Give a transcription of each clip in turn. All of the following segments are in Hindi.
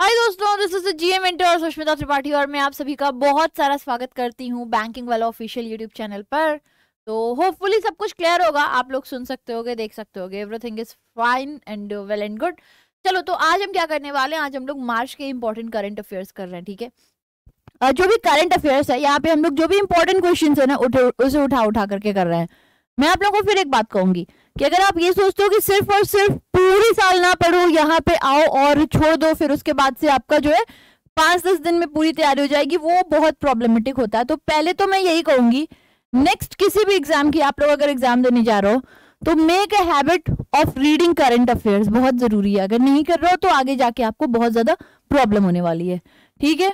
हाय दोस्तों this is GM inter Sushmita Tripathi और मैं आप सभी का बहुत सारा स्वागत करती हूँ बैंकिंग वाला ऑफिशियल यूट्यूब चैनल पर तो होपफुली सब कुछ क्लियर होगा आप लोग सुन सकते होगे देख सकते होगे everything is fine and well and good चलो तो आज हम क्या करने वाले हैं आज हम लोग मार्च के इम्पोर्टेंट करंट अफेयर्स कर रहे हैं ठीक है जो भी करंट अफेयर्स है यहाँ पे हम लोग जो भी इम्पोर्टेंट क्वेश्चन है ना उसे उठा उठा करके कर रहे हैं मैं आप लोगों को फिर एक बात कहूंगी कि अगर आप ये सोचते हो कि सिर्फ और सिर्फ पूरी साल ना पढ़ो यहाँ पे आओ और छोड़ दो फिर उसके बाद से आपका जो है पांच दस दिन में पूरी तैयारी हो जाएगी वो बहुत प्रॉब्लमेटिक होता है तो पहले तो मैं यही कहूंगी नेक्स्ट किसी भी एग्जाम की आप लोग अगर एग्जाम देने जा रहे हो तो make a habit of reading current affairs बहुत जरूरी है अगर नहीं कर रहे हो तो आगे जाके आपको बहुत ज्यादा प्रॉब्लम होने वाली है ठीक है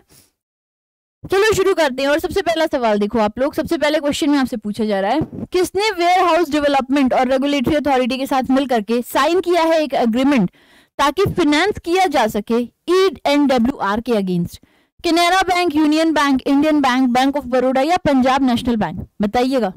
चलो शुरू करते हैं और सबसे पहला सवाल देखो आप लोग सबसे पहले क्वेश्चन में आपसे पूछा जा रहा है किसने वेयर हाउस डेवलपमेंट और रेगुलेटरी अथॉरिटी के साथ मिलकर के साइन किया है एक एग्रीमेंट ताकि फिनेंस किया जा सके ई एंड डब्ल्यू आर के against Canara bank union bank Indian bank bank of Baroda या पंजाब नेशनल बैंक बताइएगा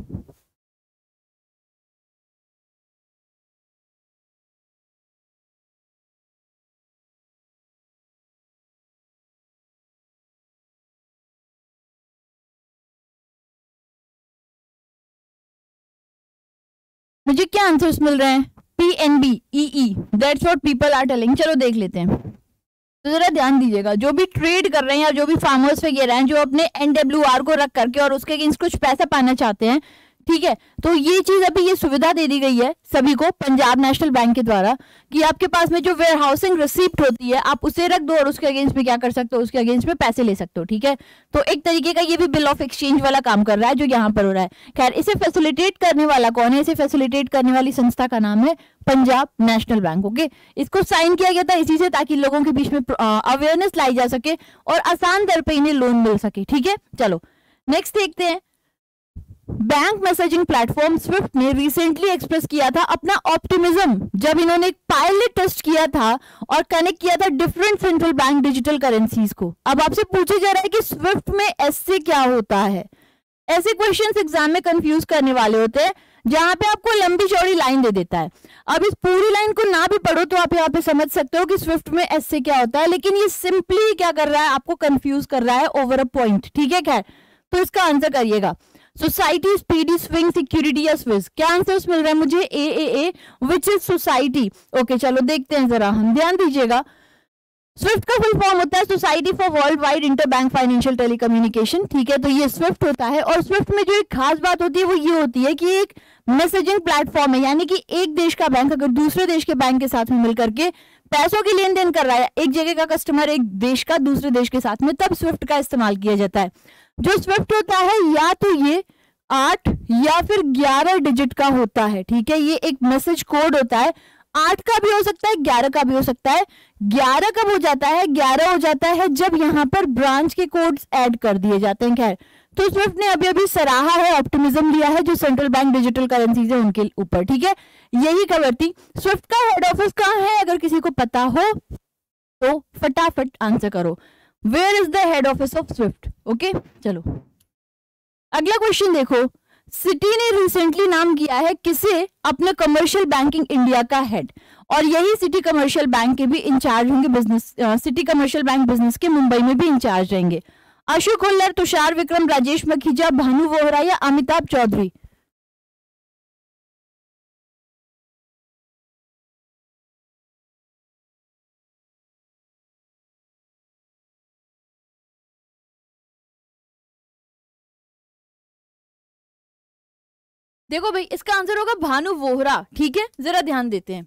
मुझे क्या आंसर्स मिल रहे हैं P N B E E that's what people are telling चलो देख लेते हैं तो जरा ध्यान दीजिएगा जो भी ट्रेड कर रहे हैं या जो भी फार्मर्स वगैरह हैं जो अपने एनडब्ल्यू आर को रख करके और उसके अगेंस्ट कुछ पैसा पाना चाहते हैं ठीक है तो ये चीज अभी ये सुविधा दे दी गई है सभी को पंजाब नेशनल बैंक के द्वारा कि आपके पास में जो वेयर हाउसिंग रिसिप्ट होती है आप उसे रख दो और उसके अगेंस्ट में क्या कर सकते हो उसके अगेंस्ट में पैसे ले सकते हो ठीक है तो एक तरीके का ये भी बिल ऑफ एक्सचेंज वाला काम कर रहा है जो यहाँ पर हो रहा है खैर इसे फैसिलिटेट करने वाला कौन है इसे फैसिलिटेट करने वाली संस्था का नाम है पंजाब नेशनल बैंक ओके इसको साइन किया गया था इसी से ताकि लोगों के बीच में अवेयरनेस लाई जा सके और आसान दर पर इन्हें लोन मिल सके ठीक है चलो नेक्स्ट देखते हैं बैंक मैसेजिंग प्लेटफॉर्म स्विफ्ट ने रिसेंटली एक्सप्रेस किया था अपना ऑप्टिमिज्म जब इन्होंने पायलट टेस्ट किया था और कनेक्ट किया था different central bank digital currencies को अब आपसे पूछा जा रहा है कि स्विफ्ट में ऐसे क्या होता है ऐसे क्वेश्चन एग्जाम में कंफ्यूज करने वाले होते हैं जहां पे आपको लंबी चौड़ी लाइन दे देता है अब इस पूरी लाइन को ना भी पढ़ो तो आप यहाँ पे समझ सकते हो कि स्विफ्ट में ऐसे क्या होता है लेकिन ये सिंपली क्या कर रहा है आपको कंफ्यूज कर रहा है ओवर अ पॉइंट ठीक है खैर तो इसका आंसर करिएगा सोसाइटी स्पीडी स्विंग सिक्योरिटी या स्विस क्या आंसर्स मिल रहा है मुझे A A A which is society okay चलो देखते हैं जरा हम ध्यान दीजिएगा स्विफ्ट का फुल फॉर्म होता है society for worldwide interbank financial telecommunication ठीक है तो ये स्विफ्ट होता है और स्विफ्ट में जो एक खास बात होती है वो ये होती है कि एक मैसेजिंग प्लेटफॉर्म है यानी कि एक देश का बैंक अगर दूसरे देश के बैंक के साथ में मिलकर के पैसों की लेन देन कर रहा है एक जगह का कस्टमर एक देश का दूसरे देश के साथ में तब स्विफ्ट का इस्तेमाल किया जाता है जो स्विफ्ट होता है या तो ये आठ या फिर ग्यारह डिजिट का होता है ठीक है ये एक मैसेज कोड होता है आठ का भी हो सकता है ग्यारह का भी हो सकता है ग्यारह कब हो जाता है ग्यारह हो जाता है जब यहाँ पर ब्रांच के कोड्स ऐड कर दिए जाते हैं खैर तो स्विफ्ट ने अभी अभी सराहा है ऑप्टिमिज्म लिया है जो सेंट्रल बैंक डिजिटल करेंसीज है उनके ऊपर ठीक है यही खबर थी स्विफ्ट का हेड ऑफिस कहाँ है अगर किसी को पता हो तो फटाफट आंसर करो where is the head office of SWIFT okay चलो अगला क्वेश्चन देखो सिटी ने रिसेंटली नाम किया है किसे अपने कमर्शियल बैंकिंग इंडिया का हेड और यही सिटी कमर्शियल बैंक के भी इंचार्ज होंगे business Citi commercial bank business के मुंबई में भी इंचार्ज रहेंगे अशोक होल्लर तुषार विक्रम राजेश मखीजा भानु वोहरा या अमिताभ चौधरी देखो भाई इसका आंसर होगा भानु वोहरा ठीक है जरा ध्यान देते हैं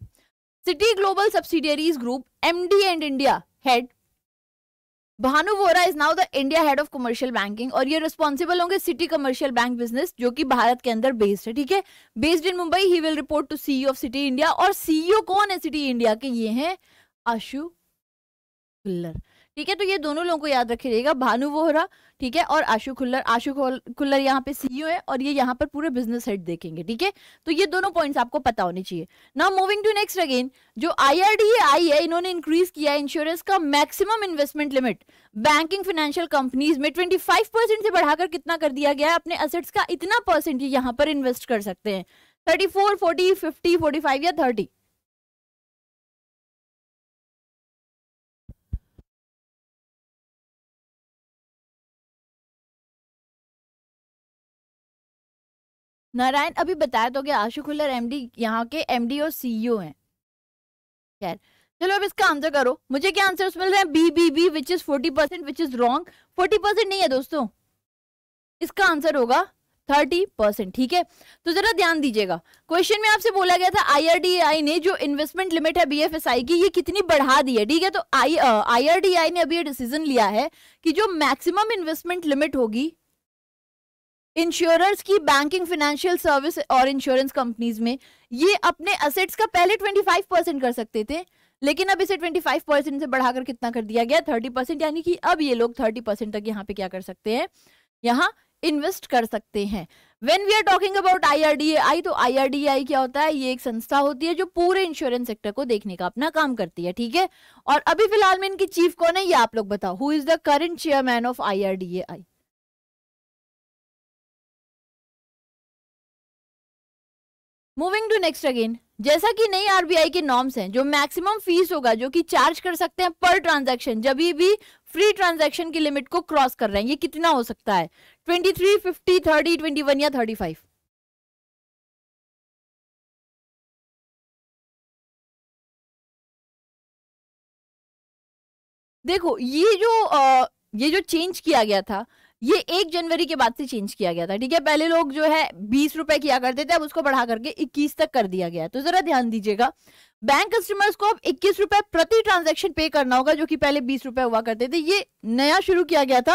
Citi global subsidiaries group MD and India head Bhanu Vohra is now the India head of commercial banking और ये रिस्पॉन्सिबल होंगे सिटी कमर्शियल बैंक बिजनेस जो कि भारत के अंदर बेस्ड है ठीक है based in Mumbai he will report to CEO of Citi India और सीईओ e कौन है सिटी इंडिया के ये हैं आशु कुल्लर ठीक है तो ये दोनों लोगों को याद रखिएगा भानु वोहरा ठीक है और आशु खुल्लर आशु खुल्लर यहाँ पे सीईओ e है और ये यहाँ पर पूरे बिजनेस हेड देखेंगे ठीक है तो ये दोनों पॉइंट्स आपको पता होने चाहिए now moving to next again जो आईआरडीए आई है इन्होंने इंक्रीज किया है इंश्योरेंस का maximum investment limit banking financial companies में ट्वेंटी परसेंट से बढ़ाकर कितना कर दिया गया है अपने असेट्स का इतना परसेंट ये यहाँ पर इन्वेस्ट कर सकते हैं थर्टी फोर फोर्टी 45 या थर्टी नारायण अभी बताया तो कि आशु खुल्लर एम डी यहाँ के एम डी और सीईओ e हैं खैर चलो अब इसका आंसर करो मुझे क्या आंसर मिल रहे हैं B B B which is forty percent which is wrong forty percent नहीं है दोस्तों इसका आंसर होगा थर्टी परसेंट ठीक है तो जरा ध्यान दीजिएगा क्वेश्चन में आपसे बोला गया था आईआरडीआई ने जो इन्वेस्टमेंट लिमिट है बीएफएसआई की ये कितनी बढ़ा दी है ठीक है तो आई आईआरडीआई ने अभी ये डिसीजन लिया है कि जो मैक्सिमम इन्वेस्टमेंट लिमिट होगी इंश्योरर्स की बैंकिंग फाइनेंशियल सर्विस और इंश्योरेंस कंपनीज में ये अपने असेट्स का पहले 25 परसेंट कर सकते थे लेकिन अब इसे 25 परसेंट से बढ़ाकर कितना कर दिया गया 30 परसेंट यानी कि अब ये लोग 30 परसेंट तक यहाँ पे क्या कर सकते हैं यहाँ इन्वेस्ट कर सकते हैं when we are talking about I R D I तो आई आर डी आई क्या होता है ये एक संस्था होती है जो पूरे इंश्योरेंस सेक्टर को देखने का अपना काम करती है ठीक है और अभी फिलहाल में इनकी चीफ कौन है ये आप लोग बताओ who is the current chairman of I R D A I moving to next again जैसा कि नई आरबीआई के नॉर्म्स हैं जो मैक्सिमम फीस होगा जो कि चार्ज कर सकते हैं पर ट्रांजैक्शन जब भी फ्री ट्रांजैक्शन की लिमिट को क्रॉस कर रहे हैं ये कितना हो सकता है twenty three fifty thirty twenty one या थर्टी फाइव देखो ये जो आ, ये जो चेंज किया गया था ये एक जनवरी के बाद से चेंज किया गया था ठीक है पहले लोग जो है बीस रुपए किया करते थे अब उसको बढ़ा करके इक्कीस तक कर दिया गया तो जरा ध्यान दीजिएगा बैंक कस्टमर्स को अब इक्कीस रुपए प्रति ट्रांजेक्शन पे करना होगा जो कि पहले बीस रुपए हुआ करते थे ये नया शुरू किया गया था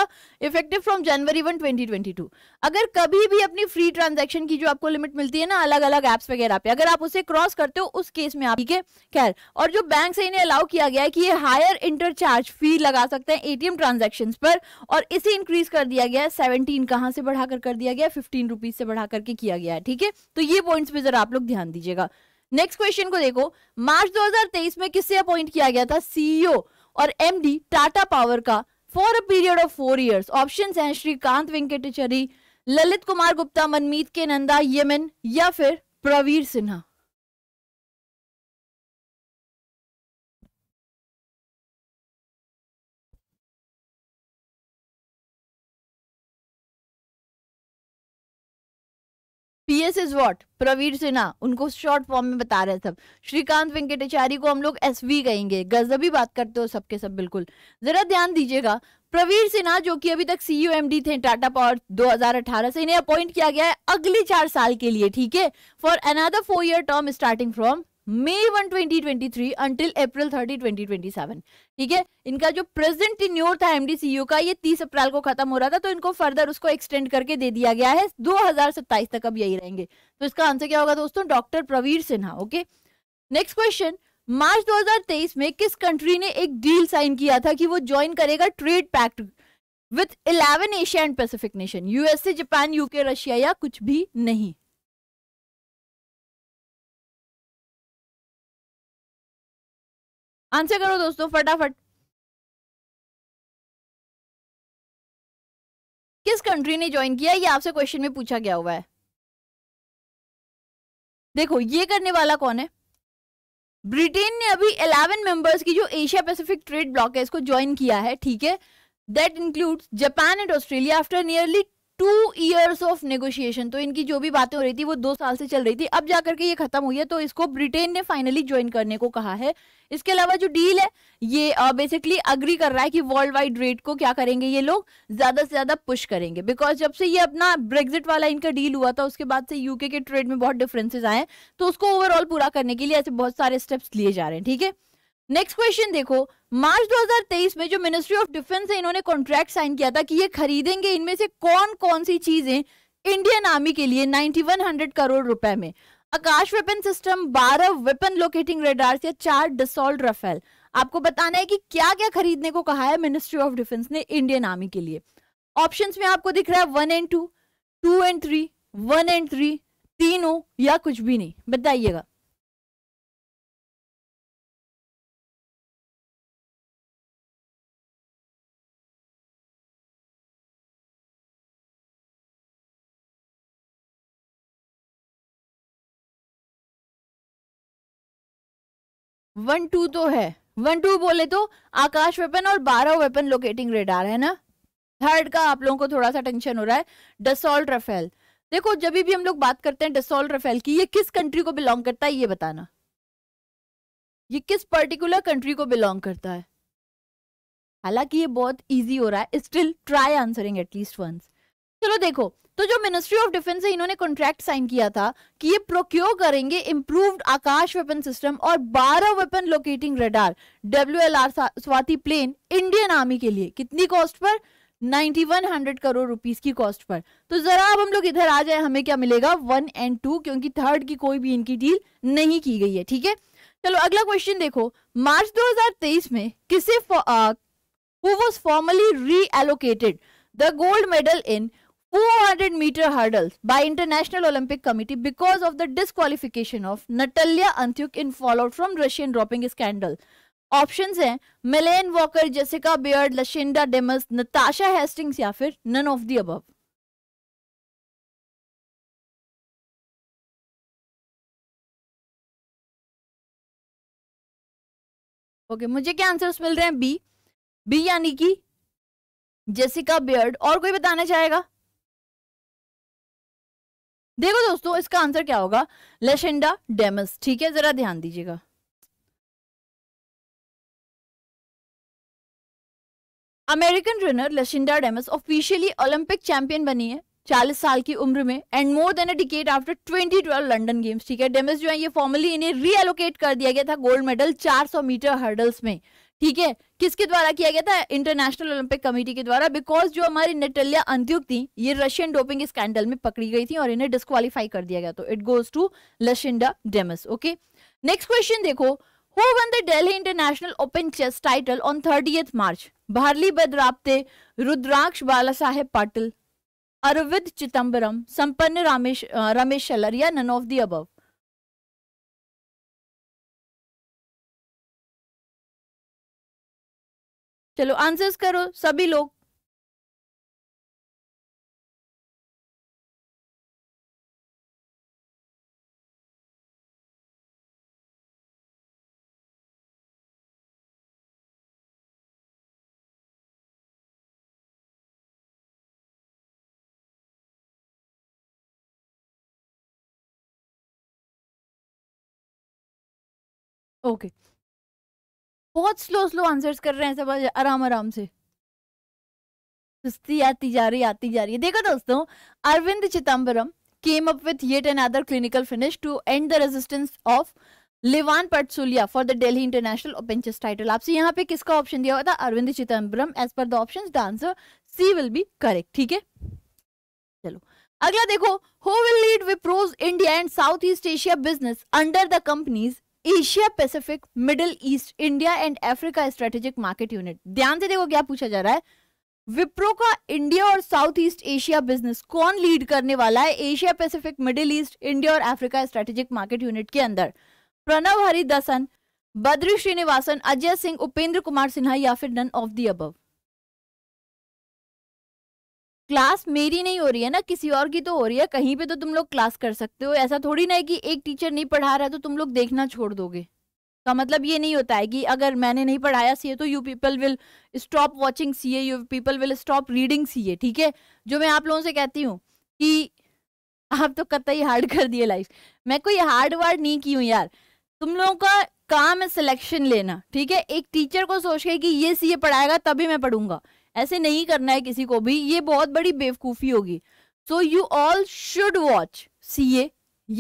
effective from January one twenty twenty two अगर कभी भी अपनी फ्री ट्रांजेक्शन की जो आपको लिमिट मिलती है ना अलग अलग एप्स वगैरह पे अगर आप उसे क्रॉस करते हो उस केस में आप ठीक है खैर और जो बैंक से इन्हें अलाउ किया गया है कि ये हायर इंटरचार्ज फी लगा सकते हैं एटीएम ट्रांजेक्शन पर और इसे इंक्रीज कर दिया गया है सेवनटीन कहाँ से बढ़ाकर कर दिया गया है फिफ्टीन रुपीज से बढ़ा करके किया गया है ठीक है तो ये पॉइंट्स पे जरा आप लोग ध्यान दीजिएगा नेक्स्ट क्वेश्चन को देखो मार्च 2023 में किससे अपॉइंट किया गया था सीईओ e और एमडी टाटा पावर का for a period of four years option हैं श्रीकांत वेंकटेचरी ललित कुमार गुप्ता मनमीत के नंदा यमन या फिर Praveer Sinha PS is what Praveer Sinha उनको शॉर्ट फॉर्म में बता रहे हैं सब श्रीकांत वेंकटेचारी को हम लोग वी कहेंगे गजबी बात करते हो सबके सब बिल्कुल जरा ध्यान दीजिएगा प्रवीर सिन्हा जो कि अभी तक सीईओ एमडी e थे टाटा पावर 2018 से इन्हें अपॉइंट किया गया है अगले चार साल के लिए ठीक है for another four year term starting from May one twenty twenty three until April thirty twenty twenty seven ठीक है इनका जो प्रेजेंट न्योर था एमडीसीयू e का ये तीस अप्रैल को खत्म हो रहा था तो इनको फर्दर उसको एक्सटेंड करके दे दिया गया है दो हजार सत्ताईस तक अब यही रहेंगे तो इसका आंसर क्या होगा दोस्तों doctor Praveer Sinha okay next question March 2023 में किस कंट्री ने एक डील साइन किया था कि वो ज्वाइन करेगा trade pact with eleven Asia and Pacific nation USA Japan UK Russia या कुछ भी नहीं आंसर करो दोस्तों फटाफट किस कंट्री ने ज्वाइन किया ये आपसे क्वेश्चन में पूछा गया हुआ है देखो ये करने वाला कौन है ब्रिटेन ने अभी 11 मेंबर्स की जो एशिया पैसिफिक ट्रेड ब्लॉक है इसको ज्वाइन किया है ठीक है that includes Japan and Australia after nearly two years of negotiation तो इनकी जो भी बातें हो रही थी वो दो साल से चल रही थी अब जाकर के ये खत्म हुई है तो इसको ब्रिटेन ने फाइनली ज्वाइन करने को कहा है इसके अलावा जो डील है ये बेसिकली uh, अग्री कर रहा है कि वर्ल्ड वाइड रेट को क्या करेंगे ये लोग ज्यादा से ज्यादा पुश करेंगे बिकॉज जब से ये अपना ब्रेग्जिट वाला इनका डील हुआ था उसके बाद से यूके के ट्रेड में बहुत डिफरेंसेज आए तो उसको ओवरऑल पूरा करने के लिए ऐसे बहुत सारे स्टेप्स लिए जा रहे हैं ठीक है नेक्स्ट क्वेश्चन देखो मार्च 2023 में जो मिनिस्ट्री ऑफ डिफेंस है इन्होंने कॉन्ट्रैक्ट साइन किया था कि ये खरीदेंगे इनमें से कौन कौन सी चीजें इंडियन आर्मी के लिए 9100 करोड़ रुपए में Akash weapon system 12 weapon locating radars या चार डिसॉल्ट रफेल आपको बताना है कि क्या क्या खरीदने को कहा है मिनिस्ट्री ऑफ डिफेंस ने इंडियन आर्मी के लिए ऑप्शन में आपको दिख रहा है one and two two and three one and three तीनों या कुछ भी नहीं बताइएगा वन टू तो है वन टू बोले तो आकाश वेपन और बारह वेपन लोकेटिंग रेडार है ना थर्ड का आप लोगों को थोड़ा सा टेंशन हो रहा है डसोल्ट रफेल देखो जब भी हम लोग बात करते हैं डसोल्ट रफेल की ये किस कंट्री को बिलोंग करता है ये बताना ये किस पर्टिकुलर कंट्री को बिलोंग करता है हालांकि ये बहुत इजी हो रहा है still try answering at least once चलो देखो तो जो मिनिस्ट्री ऑफ डिफेंस है इन्होंने कॉन्ट्रैक्ट साइन किया था कि ये प्रोक्योर करेंगे इंप्रूव्ड आकाश वेपन सिस्टम और 12 weapon locating radar W L R Swathi plain Indian army के लिए कितनी कॉस्ट पर 9100 करोड़ रुपीस की कॉस्ट पर तो जरा अब हम लोग इधर आ जाए हमें क्या मिलेगा वन एंड टू क्योंकि थर्ड की कोई भी इनकी डील नहीं की गई है ठीक है चलो अगला क्वेश्चन देखो मार्च 2023 में किसे who was formally allocated the gold medal in 400 meter hurdles by International Olympic Committee because of the disqualification of Natalia Antyuk in fallout from Russian doping scandal. Options हैं Melaine Walker, Jessica Beard, Lashinda Demus Natasha Hastings, या fir none of the above. Okay okay, मुझे क्या आंसर्स मिल रहे हैं बी बी यानी कि जेसिका बियर्ड और कोई बताना चाहेगा देखो दोस्तों इसका आंसर क्या होगा लेशेंडा डेमस ठीक है जरा ध्यान दीजिएगा American runner Lashinda Demus officially Olympic champion बनी है चालीस साल की उम्र में and more than a decade after 2012 London games ठीक है डेमस जो है ये फॉर्मली इन्हें रीएलोकेट कर दिया गया था गोल्ड मेडल 400 मीटर हर्डल्स में ठीक है किसके द्वारा किया गया था इंटरनेशनल ओलंपिक कमेटी के द्वारा बिकॉज जो हमारी नेटल्या अंत्युक थी ये रशियन डोपिंग स्कैंडल में पकड़ी गई थी और इन्हें डिस्कालीफाई कर दिया गया तो it goes to Lashinda Demus okay next question देखो who won the Delhi international open chess title on thirty March भारली बद्राप्ते रुद्राक्ष बाला साहेब पाटिल अरविंद चिदम्बरम संपन्न रामेश रमेश शलर या नन ऑफ दी अबव चलो आंसर्स करो सभी लोग ओके okay. बहुत स्लो स्लो आंसर्स कर रहे हैं सब आराम आराम से सुस्ती आती जा रही आती जा रही है देखो दोस्तों Arvind Chidambaram up with yet yet other clinical finish to end the resistance of Levan Pantsulaia for the Delhi international open chess title आपसे यहाँ पे किसका ऑप्शन दिया हुआ था Arvind Chidambaram as per the option the answer C will be correct ठीक है चलो अगला देखो who will lead Wipro's India and south east Asia business under the company's Asia Pacific middle east India and Africa strategic market unit ध्यान से देखो क्या पूछा जा रहा है विप्रो का इंडिया और साउथ ईस्ट एशिया बिजनेस कौन लीड करने वाला है Asia Pacific middle east India और अफ्रीका स्ट्रेटेजिक मार्केट यूनिट के अंदर प्रणव हरिदासन बद्री श्रीनिवासन अजय सिंह उपेंद्र कुमार सिन्हा या फिर none of the above class मेरी नहीं हो रही है ना किसी और की तो हो रही है कहीं पे तो तुम लोग क्लास कर सकते हो ऐसा थोड़ी ना है कि एक टीचर नहीं पढ़ा रहा है तो तुम लोग देखना छोड़ दोगे का मतलब ये नहीं होता है कि अगर मैंने नहीं पढ़ाया सीए तो you people will stop watching CA you people will stop reading CA ठीक है जो मैं आप लोगों से कहती हूँ कि आप तो कतई हार्ड कर दिए लाइफ मैं कोई हार्ड वार्ड नहीं की हूँ यार तुम लोगों का काम है सिलेक्शन लेना ठीक है एक टीचर को सोच के कि ये सीए पढ़ाएगा तभी मैं पढ़ूंगा ऐसे नहीं करना है किसी को भी ये बहुत बड़ी बेवकूफ़ी होगी so you all should watch C A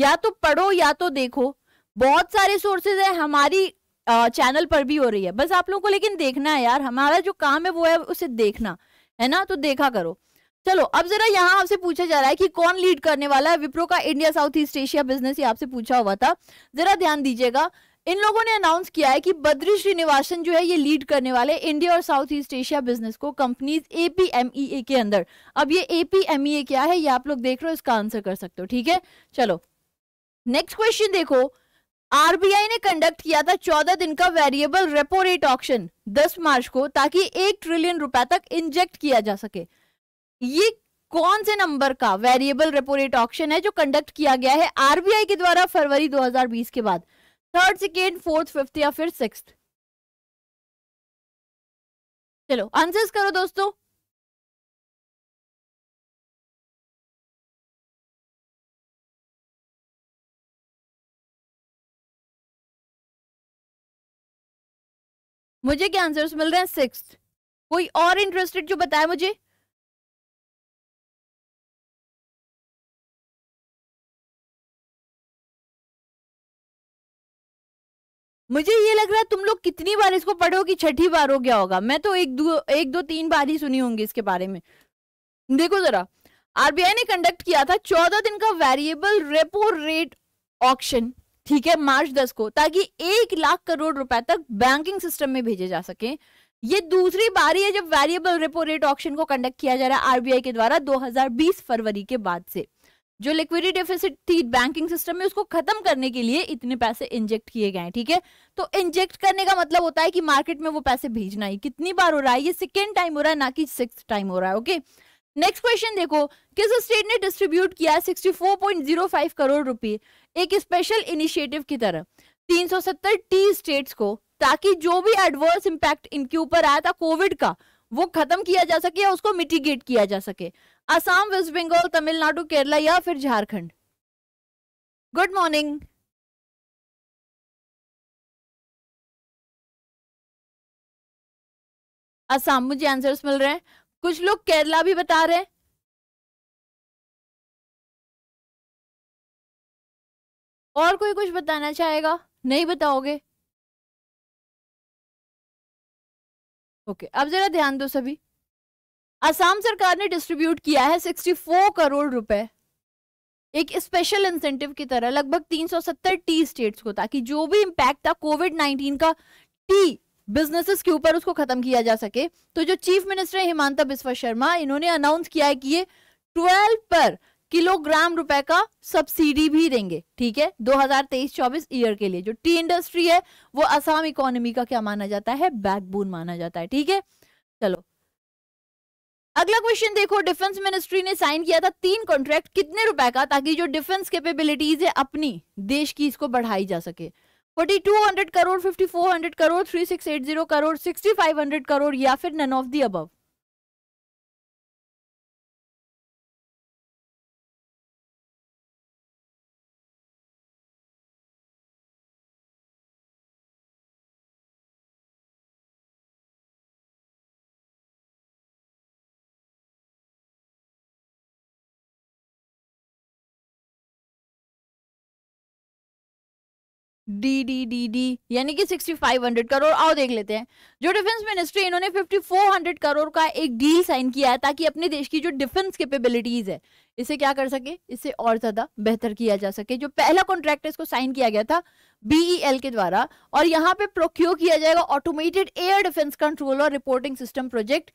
या तो पढ़ो या तो देखो बहुत सारे सोर्सेज है हमारी चैनल पर भी हो रही है बस आप लोगों को लेकिन देखना है यार हमारा जो काम है वो है उसे देखना है ना तो देखा करो चलो अब जरा यहाँ आपसे पूछा जा रहा है कि कौन लीड करने वाला है विप्रो का India south east Asia business ये आपसे पूछा हुआ था जरा ध्यान दीजिएगा इन लोगों ने अनाउंस किया है कि बद्री श्रीनिवासन जो है ये लीड करने वाले इंडिया और साउथ ईस्ट एशिया बिजनेस को कंपनीज एपीएमईए e के अंदर अब ये एपीएमईए e क्या है ये आप लोग देख रहे हो इसका आंसर कर सकते हो ठीक है चलो नेक्स्ट क्वेश्चन देखो आरबीआई ने कंडक्ट किया था चौदह दिन का वेरिएबल रेपो रेट ऑप्शन दस मार्च को ताकि एक ट्रिलियन रुपए तक इंजेक्ट किया जा सके ये कौन से नंबर का वेरिएबल रेपो रेट ऑप्शन है जो कंडक्ट किया गया है आरबीआई के द्वारा फरवरी 2020 के बाद थर्ड सेकेंड फोर्थ फिफ्थ या फिर सिक्स चलो आंसर्स करो दोस्तों मुझे क्या आंसर्स मिल रहे हैं सिक्स कोई और इंटरेस्टेड जो बताए मुझे मुझे ये लग रहा है तुम लोग कितनी बार इसको पढ़ो कि छठी बार हो गया होगा मैं तो एक दो एक दो तीन बार ही सुनी होंगी इसके बारे में देखो जरा आरबीआई ने कंडक्ट किया था चौदह दिन का वेरिएबल रेपो रेट ऑप्शन ठीक है मार्च दस को ताकि एक लाख करोड़ रुपए तक बैंकिंग सिस्टम में भेजे जा सके ये दूसरी बारी है जब वेरिएबल रेपो रेट ऑप्शन को कंडक्ट किया जा रहा है आरबीआई के द्वारा 2020 फरवरी के बाद से जो लिक्विडी डेफिसिट थी बैंकिंग सिस्टम में उसको खत्म करने के लिए इतने पैसे इंजेक्ट किए गए ठीक है तो इंजेक्ट करने का मतलब होता है कि मार्केट में वो पैसे भेजना ही कितनी बार हो रहा है ये सेकेंड टाइम हो रहा है ना कि सिक्स टाइम हो रहा है ओके नेक्स्ट क्वेश्चन देखो किस स्टेट ने डिस्ट्रीब्यूट किया 64.05 करोड़ रुपए एक स्पेशल इनिशिएटिव की तरह 370 टी स्टेट्स को ताकि जो भी एडवर्स इंपैक्ट इनके ऊपर आया था कोविड का वो खत्म किया जा सके या उसको मिटिगेट किया जा सके असम वेस्ट बंगाल तमिलनाडु केरला या फिर झारखंड गुड मॉर्निंग असम मुझे आंसर्स मिल रहे हैं कुछ लोग केरला भी बता रहे हैं और कोई कुछ बताना चाहेगा नहीं बताओगे ओके अब जरा ध्यान दो सभी असम सरकार ने डिस्ट्रीब्यूट किया है 64 करोड़ रुपए एक स्पेशल इंसेंटिव की तरह लगभग 370 टी स्टेट्स को ताकि जो भी इम्पैक्ट था कोविड 19 का टी बिजनेसेस के ऊपर उसको खत्म किया जा सके तो जो चीफ मिनिस्टर है हिमांता बिस्वा शर्मा इन्होंने अनाउंस किया है कि ये 12 पर किलोग्राम रुपए का सब्सिडी भी देंगे ठीक है 2023-24 ईयर के लिए जो टी इंडस्ट्री है वो असम इकोनॉमी का क्या माना जाता है बैकबोन माना जाता है ठीक है चलो अगला क्वेश्चन देखो डिफेंस मिनिस्ट्री ने साइन किया था तीन कॉन्ट्रैक्ट कितने रुपए का ताकि जो डिफेंस कैपेबिलिटीज है अपनी देश की इसको बढ़ाई जा सके 4200 करोड़ 5400 करोड़ 3680 करोड़ 6500 करोड़ या फिर none of the above D D D D यानी कि 6500 करोड़ आओ देख लेते हैं जो डिफेंस मिनिस्ट्री इन्होंने 5400 करोड़ का एक डील साइन किया है ताकि अपने देश की जो डिफेंस कैपेबिलिटीज है इसे क्या कर सके इसे और ज्यादा बेहतर किया जा सके जो पहला कॉन्ट्रैक्ट इसको साइन किया गया था बीईएल e के द्वारा और यहाँ पे प्रोक्योर किया जाएगा ऑटोमेटेड एयर डिफेंस कंट्रोल और reporting system project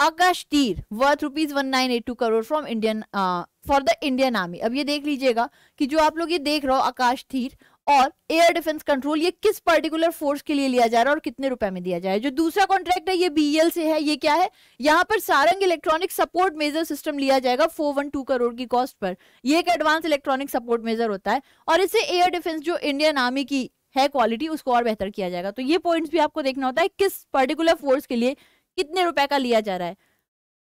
Akash Teer worth rupees one nine eight two crore from Indian for the Indian army अब ये देख लीजिएगा कि जो आप लोग ये देख रहे हो आकाश तीर और एयर डिफेंस कंट्रोल ये किस पर्टिकुलर फोर्स के लिए लिया जा रहा है और कितने रुपए में दिया जाए जो दूसरा कॉन्ट्रैक्ट है ये बीएल से है ये क्या है यहाँ पर Sarang electronic support measure system लिया जाएगा 412 करोड़ की कॉस्ट पर ये एक एडवांस इलेक्ट्रॉनिक सपोर्ट मेजर होता है और इसे एयर डिफेंस जो इंडियन आर्मी की है क्वालिटी उसको और बेहतर किया जाएगा तो ये पॉइंट भी आपको देखना होता है किस पर्टिकुलर फोर्स के लिए कितने रुपए का लिया जा रहा है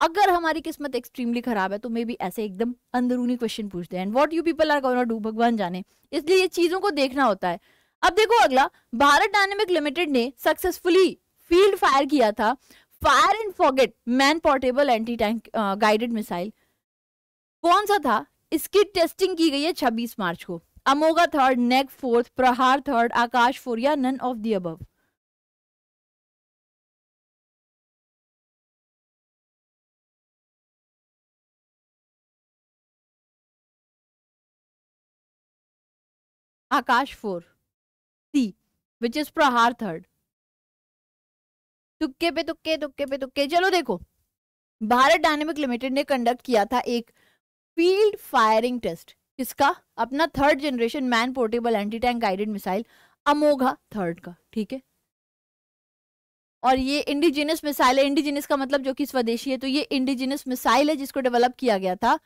अगर हमारी किस्मत एक्सट्रीमली खराब है तो मे बी ऐसे एकदम अंदरूनी क्वेश्चन पूछते हैं what you people are gonna do भगवान जाने इसलिए ये चीजों को देखना होता है अब देखो अगला भारत डायनेमिक लिमिटेड ने सक्सेसफुली फील्ड फायर किया था fire and forget man portable anti tank guided missile कौन सा था इसकी टेस्टिंग की गई है 26 मार्च को अमोगा थर्ड नेक fourth Prahar third Akash four या none of the above Akash four C which is Prahar third तुक्के पे तुक्के तुक्के पे तुक्के चलो देखो भारत डायनेमिक लिमिटेड ने कंडक्ट किया था एक फील्ड फायरिंग टेस्ट किसका अपना third generation man portable anti tank guided missile Amogha third का ठीक है और ये इंडिजिनस मिसाइल है इंडिजिनस का मतलब जो कि स्वदेशी है तो ये इंडिजिनस मिसाइल है जिसको डेवलप किया गया था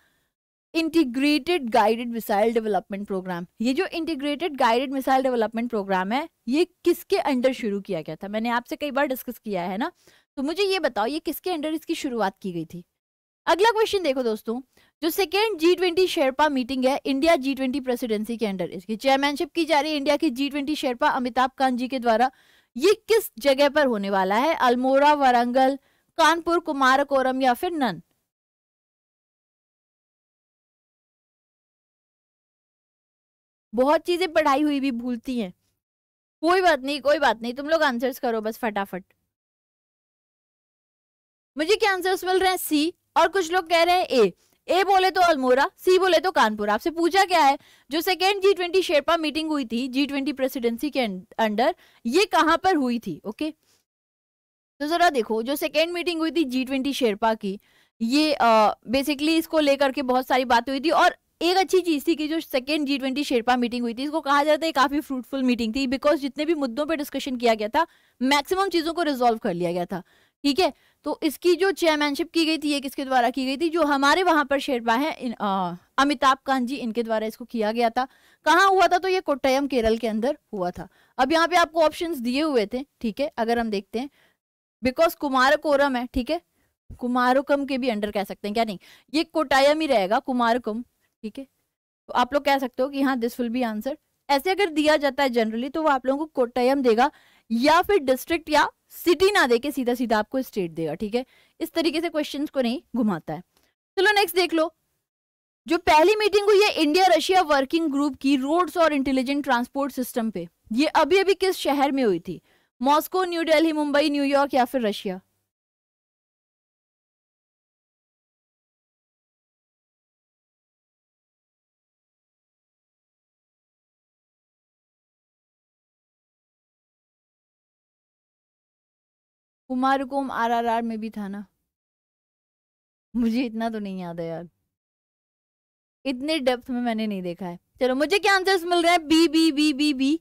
integrated guided missile development programme ये जो integrated guided missile development programme है ये किसके अंडर शुरू किया गया था मैंने आपसे कई बार डिस्कस किया है ना तो मुझे ये बताओ ये किसके अंडर इसकी शुरुआत की गई थी अगला क्वेश्चन देखो दोस्तों जो second G twenty sherpa meeting है इंडिया जी ट्वेंटी प्रेसिडेंसी के अंडर इसकी चेयरमैनशिप की जा रही है इंडिया की जी ट्वेंटी शेरपा अमिताभ कांत जी के द्वारा ये किस जगह पर होने वाला है अल्मोरा वारंगल कानपुर कुमारकोरम या फिर नन बहुत चीजें पढ़ाई हुई भी भूलती हैं कोई बात नहीं कोई बात नहीं तुम लोग आंसर्स करो बस फटाफट मुझे क्या आंसर्स मिल रहे हैं सी और कुछ लोग कह रहे हैं ए ए बोले तो अल्मोरा सी बोले तो कानपुर आपसे पूछा क्या है जो second G twenty sherpa meeting हुई थी जी ट्वेंटी प्रेसिडेंसी के अंडर ये कहां पर हुई थी ओके तो जरा देखो जो सेकेंड मीटिंग हुई थी जी ट्वेंटी शेरपा की ये बेसिकली इसको लेकर के बहुत सारी बात हुई थी और एक अच्छी चीज़ थी कि जो second G twenty sherpa meeting हुई थी इसको कहा जाता है काफ़ी फ्रूटफुल मीटिंग थी बिकॉज जितने भी मुद्दों पर डिस्कशन किया गया था मैक्सिमम चीज़ों को रिजोल्व कर लिया गया था ठीक है तो इसकी जो चेयरमैनशिप की गई थी ये किसके द्वारा की गई थी जो हमारे वहां पर शेरपा है अमिताभ कांत जी इनके द्वारा इसको किया गया था कहाँ हुआ था तो ये कोट्टयम केरल के अंदर हुआ था अब यहाँ पे आपको ऑप्शंस दिए हुए थे ठीक है अगर हम देखते हैं बिकॉज कुमारकोरम है ठीक है कुमारकम के भी अंडर कह सकते हैं क्या नहीं ये कोटायम ही रहेगा कुमारकम ठीक है तो आप लोग कह सकते हो कि हाँ दिस विल बी आंसर ऐसे अगर दिया जाता है जनरली तो वो आप लोगों को कोट्टयम देगा या फिर डिस्ट्रिक्ट या सिटी ना देके सीधा सीधा आपको स्टेट देगा ठीक है इस तरीके से क्वेश्चंस को नहीं घुमाता है चलो नेक्स्ट देख लो जो पहली मीटिंग हुई है इंडिया रशिया वर्किंग ग्रुप की रोड्स और इंटेलिजेंट ट्रांसपोर्ट सिस्टम पे ये अभी अभी किस शहर में हुई थी मॉस्को न्यू डेली मुंबई न्यूयॉर्क या फिर रशिया कुमार कोम आरआरआर में भी था ना मुझे इतना तो नहीं याद है यार इतने डेप्थ में मैंने नहीं देखा है चलो मुझे क्या आंसर्स मिल रहे हैं B B B B B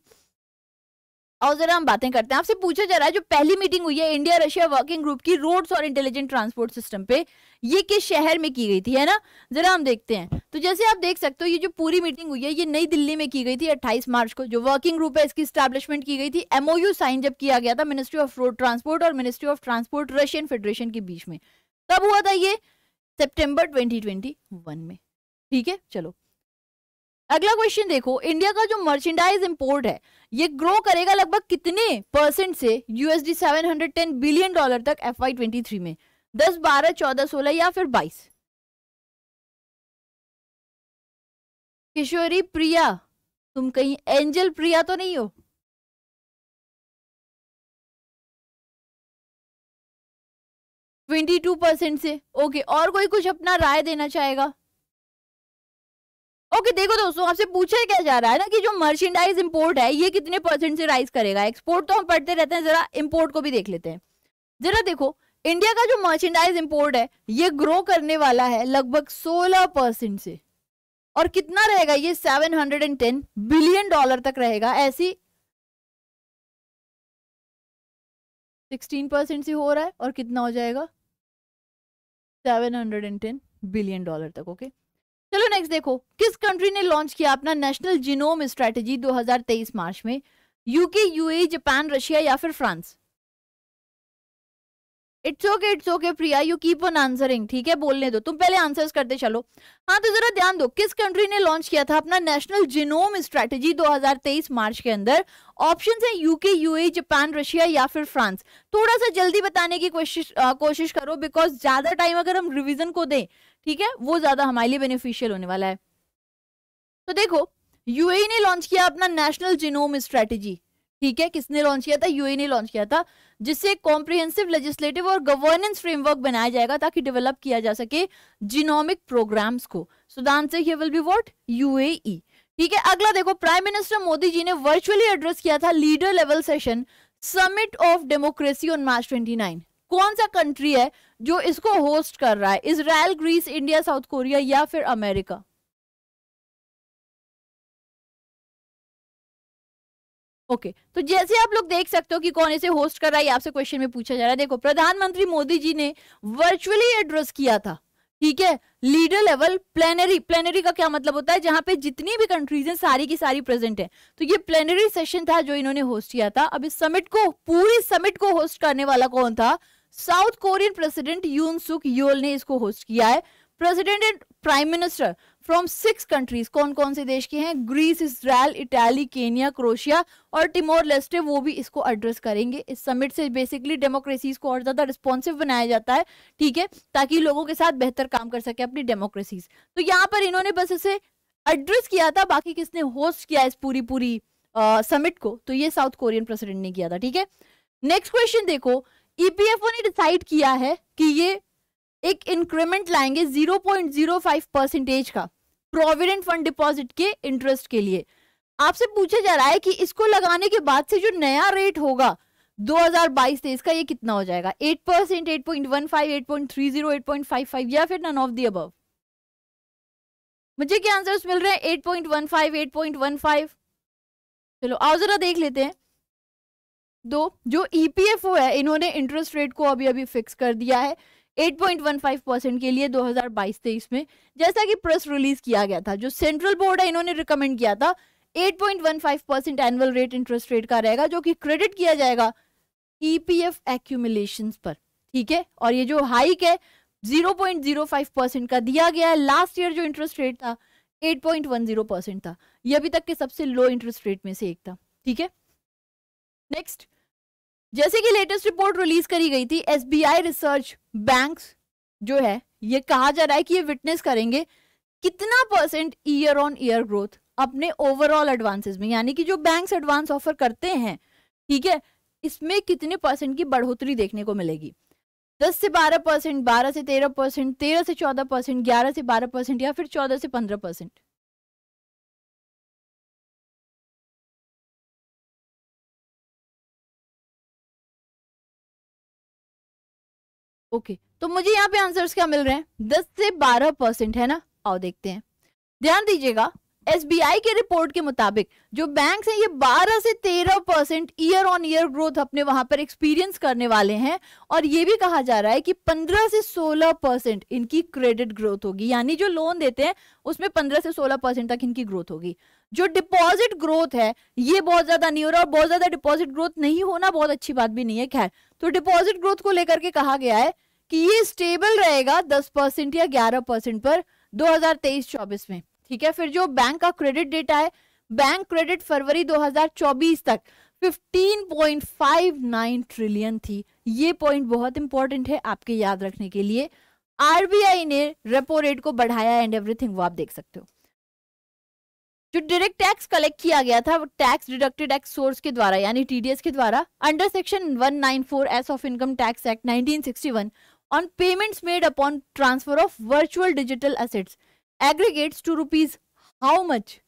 और जरा हम बातें करते हैं आपसे पूछा जा रहा है जो पहली मीटिंग हुई है इंडिया रशिया वर्किंग ग्रुप की रोड्स और इंटेलिजेंट ट्रांसपोर्ट सिस्टम पे ये किस शहर में की गई थी है ना जरा हम देखते हैं तो जैसे आप देख सकते हो ये जो पूरी मीटिंग हुई है ये नई दिल्ली में की गई थी 28 मार्च को जो वर्किंग ग्रुप है इसकी स्टैब्लिशमेंट की गई थी एमओयू साइन जब किया गया था मिनिस्ट्री ऑफ रोड ट्रांसपोर्ट और ministry of transport Russian Federation के बीच में तब हुआ था ये सेप्टेम्बर ट्वेंटी में ठीक है चलो अगला क्वेश्चन देखो इंडिया का जो मर्चेंडाइज इंपोर्ट है ये ग्रो करेगा लगभग कितने परसेंट से यूएसडी 710 बिलियन डॉलर तक एफ में दस बारह चौदह सोलह या फिर बाईस किशोरी प्रिया तुम कहीं एंजल प्रिया तो नहीं हो ट्वेंटी टू परसेंट से ओके और कोई कुछ अपना राय देना चाहेगा ओके okay, देखो दोस्तों आपसे पूछा क्या जा रहा है ना कि जो मर्चेंडाइज इंपोर्ट है ये कितने परसेंट से राइज करेगा एक्सपोर्ट तो हम पढ़ते रहते हैं जरा इंपोर्ट को भी देख लेते हैं जरा देखो इंडिया का जो मर्चेंडाइज इंपोर्ट है ये ग्रो करने वाला है लगभग 16 परसेंट से और कितना रहेगा ये 710 बिलियन डॉलर तक रहेगा ऐसी 16 परसेंट से हो रहा है और कितना हो जाएगा 710 बिलियन डॉलर तक ओके चलो नेक्स्ट देखो किस कंट्री ने लॉन्च किया अपना नेशनल जिनोम स्ट्रेटेजी 2023 मार्च में यूके यूए जापान रशिया या फिर France it's okay it's okay Priya you keep on answering ठीक है बोलने दो तुम पहले आंसर्स करते चलो हाँ तो जरा ध्यान दो किस कंट्री ने लॉन्च किया था अपना नेशनल जिनोम स्ट्रेटेजी 2023 मार्च के अंदर ऑप्शन है यूके यूए जापान रशिया या फिर फ्रांस थोड़ा सा जल्दी बताने की कोशिश आ, कोशिश करो बिकॉज ज्यादा टाइम अगर हम रिविजन को दें ठीक है वो ज्यादा हमारे लिए बेनिफिशियल होने वाला है तो देखो यूए e ने लॉन्च किया अपना नेशनल जिनोम स्ट्रेटेजी ठीक है किसने लॉन्च किया था यूए e ने लॉन्च किया था जिससे कॉम्प्रिहेंसिव लेजिस्लेटिव और गवर्नेंस फ्रेमवर्क बनाया जाएगा ताकि डेवलप किया जा सके जीनोमिक प्रोग्राम्स को so the answer here will be what UAE ठीक है अगला देखो प्राइम मिनिस्टर मोदी जी ने वर्चुअली एड्रेस किया था leader level session summit of democracy on March nine कौन सा कंट्री है जो इसको होस्ट कर रहा है Israel Greece India South Korea या फिर अमेरिका ओके okay, तो जैसे आप लोग देख सकते हो कि कौन इसे होस्ट कर रहा है आपसे क्वेश्चन में पूछा जा रहा है देखो प्रधानमंत्री मोदी जी ने वर्चुअली एड्रेस किया था ठीक है लीडर लेवल प्लेनरी प्लेनरी का क्या मतलब होता है जहां पे जितनी भी कंट्रीज हैं सारी की सारी प्रेजेंट है तो ये प्लेनरी सेशन था जो इन्होंने होस्ट किया था अब इस समिट को पूरी समिट को होस्ट करने वाला कौन था साउथ कोरियन प्रेसिडेंट यून सुक योल ने इसको होस्ट किया है president and prime minister from six countries कौन कौन से देश के हैं Greece Israel Italy Kenya Croatia और टिमोर लेस्टे वो भी इसको एड्रेस करेंगे इस समिट से बेसिकली डेमोक्रेसीज को और ज़्यादा रिस्पॉन्सिव बनाया जाता है ठीक है ताकि लोगों के साथ बेहतर काम कर सके अपनी डेमोक्रेसीज तो यहाँ पर इन्होंने बस इसे एड्रेस किया था बाकी किसने होस्ट किया इस पूरी पूरी समिट uh, को तो ये साउथ कोरियन प्रेसिडेंट ने किया था ठीक है नेक्स्ट क्वेश्चन देखो ईपीएफओ e ने डिसाइड किया है कि ये एक इंक्रीमेंट लाएंगे 0.05 परसेंटेज का प्रोविडेंट फंड डिपॉजिट के इंटरेस्ट के लिए आपसे पूछा जा रहा है कि इसको लगाने के बाद से जो नया रेट होगा 2022-23 का ये कितना हो जाएगा 8 percent eight point one five eight point three zero eight point five five या फिर नन ऑफ दी अब मुझे क्या आंसर्स मिल रहे हैं eight point one five eight point one five चलो आओ जरा देख लेते हैं दो जो ईपीएफओ e है इन्होंने इंटरेस्ट रेट को अभी अभी फिक्स कर दिया है 8.15 परसेंट के लिए 2022-23 में जैसा कि प्रेस रिलीज किया गया था जो सेंट्रल बोर्ड है इन्होंने रिकमेंड किया था 8.15 percent annual rate interest rate का रहेगा जो कि क्रेडिट किया जाएगा ईपीएफ e एक्यूमुलेशन पर ठीक है और ये जो हाइक है 0.05 परसेंट का दिया गया है लास्ट ईयर जो इंटरेस्ट रेट था 8.10 परसेंट था ये अभी तक के सबसे लो इंटरेस्ट रेट में से एक था ठीक है नेक्स्ट जैसे कि लेटेस्ट रिपोर्ट रिलीज करी गई थी एसबीआई रिसर्च बैंक जो है ये कहा जा रहा है कि ये विटनेस करेंगे कितना percent year on year growth अपने ओवरऑल एडवांसेस में यानी कि जो बैंक्स एडवांस ऑफर करते हैं ठीक है इसमें कितने परसेंट की बढ़ोतरी देखने को मिलेगी दस से बारह परसेंट बारह से तेरह परसेंट तेरह से चौदह परसेंट ग्यारह से बारह परसेंट या फिर चौदह से पंद्रह परसेंट ओके तो मुझे यहाँ पे आंसर क्या मिल रहे हैं दस से बारह परसेंट है ना आओ देखते हैं ध्यान दीजिएगा एसबीआई के रिपोर्ट के मुताबिक जो बैंक हैं ये 12 से 13 percent year on year growth अपने वहां पर एक्सपीरियंस करने वाले हैं और ये भी कहा जा रहा है कि 15 से 16 परसेंट इनकी क्रेडिट ग्रोथ होगी यानी जो लोन देते हैं उसमें 15 से 16 परसेंट तक इनकी ग्रोथ होगी जो डिपॉजिट ग्रोथ है ये बहुत ज्यादा नहीं हो रहा और बहुत ज्यादा डिपॉजिट ग्रोथ नहीं होना बहुत अच्छी बात भी नहीं है खैर तो डिपॉजिट ग्रोथ को लेकर के कहा गया है कि ये स्टेबल रहेगा दस परसेंट या ग्यारह परसेंट पर 2023-24 में ठीक है फिर जो बैंक का क्रेडिट डेटा है बैंक क्रेडिट फरवरी 2024 तक 15.59 ट्रिलियन थी ये पॉइंट बहुत इंपॉर्टेंट है आपके याद रखने के लिए आरबीआई ने रेपो रेट को बढ़ाया एंड एवरीथिंग वो आप देख सकते हो जो डायरेक्ट टैक्स कलेक्ट किया गया था टैक्स डिडक्टेड एक्स सोर्स के द्वारा यानी टीडीएस के द्वारा under section 194 S of income tax act 1961 on payments made upon transfer of virtual digital assets aggregates to rupees how much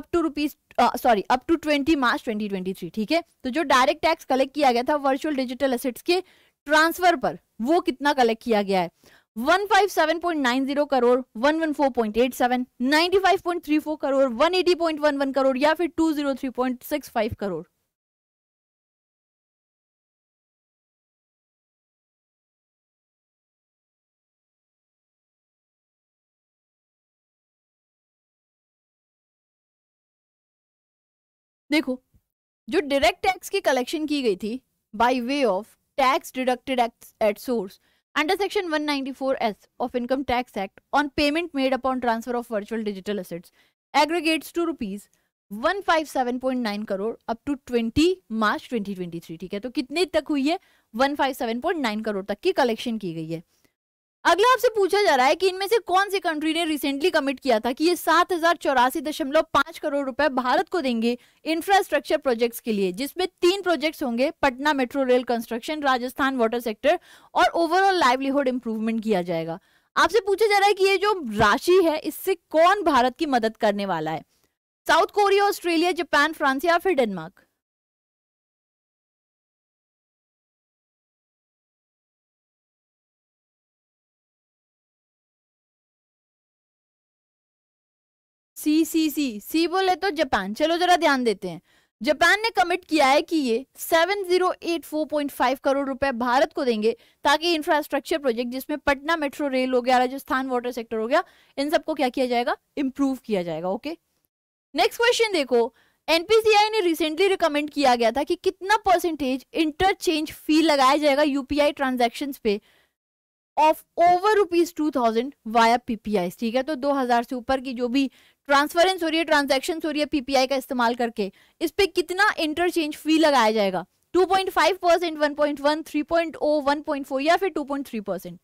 up to rupees sorry up to twenty March 2023 ठीक है तो जो डायरेक्ट टैक्स कलेक्ट किया गया था वर्चुअल डिजिटल असेट्स के ट्रांसफर पर वो कितना कलेक्ट किया गया है 157.90 करोड़ 114.87 95.34 करोड़ 180.11 करोड़ या फिर 203.65 करोड़ देखो जो डायरेक्ट टैक्स की कलेक्शन की गई थी by way of tax deducted at source Under Section 194S of Income Tax Act on payment made upon transfer of virtual digital assets aggregates to rupees 157.9 crore up to 20 March 2023 ठीक है तो कितने तक हुई है 157.9 करोड़ तक की कलेक्शन की गई है अगला आपसे पूछा जा रहा है कि इनमें से कौन सी कंट्री ने रिसेंटली कमिट किया था कि ये सात हजार चौरासी दशमलव पांच करोड़ रुपए भारत को देंगे इंफ्रास्ट्रक्चर प्रोजेक्ट्स के लिए जिसमें तीन प्रोजेक्ट्स होंगे Patna metro rail construction Rajasthan water sector और ओवरऑल लाइवलीहुड इंप्रूवमेंट किया जाएगा आपसे पूछा जा रहा है कि ये जो राशि है इससे कौन भारत की मदद करने वाला है South Korea Australia Japan France या फिर डेनमार्क सी सी सी सी बोले तो जापान चलो जरा ध्यान देते हैं जापान ने कमिट किया है कि ये 7084.5 करोड़ रुपए भारत को देंगे ताकि इंफ्रास्ट्रक्चर प्रोजेक्ट जिसमें पटना मेट्रो रेल हो गया राजस्थान वाटर सेक्टर हो गया इन सबको क्या किया जाएगा इंप्रूव किया जाएगा ओके नेक्स्ट क्वेश्चन देखो एनपीसीआई ने रिसेंटली रिकमेंड किया गया था कि कितना परसेंटेज इंटरचेंज फी लगाया जाएगा यूपीआई ट्रांजेक्शन पे of over rupees two thousand via PPI ठीक है तो दो हजार से ऊपर की जो भी ट्रांसफरेंस हो रही है ट्रांजेक्शन हो रही है पीपीआई का इस्तेमाल करके इस पर कितना इंटरचेंज फी लगाया जाएगा 2.5 percent one point one three point O one point four या फिर 2.3 परसेंट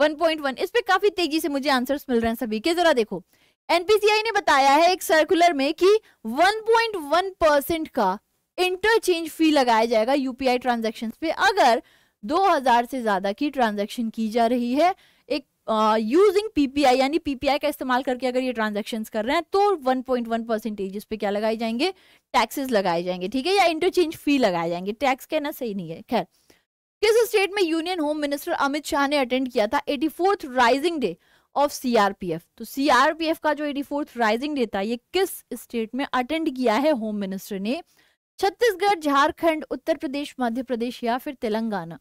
वन पॉइंट वन इस पर काफी तेजी से मुझे आंसर्स मिल रहे हैं सभी के जरा देखो एनपीसीआई ने बताया है एक सर्कुलर में कि 1.1 परसेंट का इंटरचेंज फी लगाया जाएगा यूपीआई ट्रांजेक्शन पे अगर 2000 से ज्यादा की ट्रांजेक्शन की जा रही है यूजिंग uh, पीपीआई यानी पीपीआई का इस्तेमाल करके अगर ये ट्रांजेक्शन कर रहे हैं तो वन पॉइंट वन परसेंटेज पे क्या लगाए जाएंगे टैक्सेस लगाए जाएंगे ठीक है या इंटरचेंज फी लगाए जाएंगे टैक्स कहना सही नहीं है खैर किस स्टेट में union home minister Amit Shah ने अटेंड किया था eighty raising day of CRPF तो सीआरपीएफ का जो एटी राइजिंग डे था ये किस स्टेट में अटेंड किया है होम मिनिस्टर ने छत्तीसगढ़ झारखंड उत्तर प्रदेश मध्य प्रदेश या फिर तेलंगाना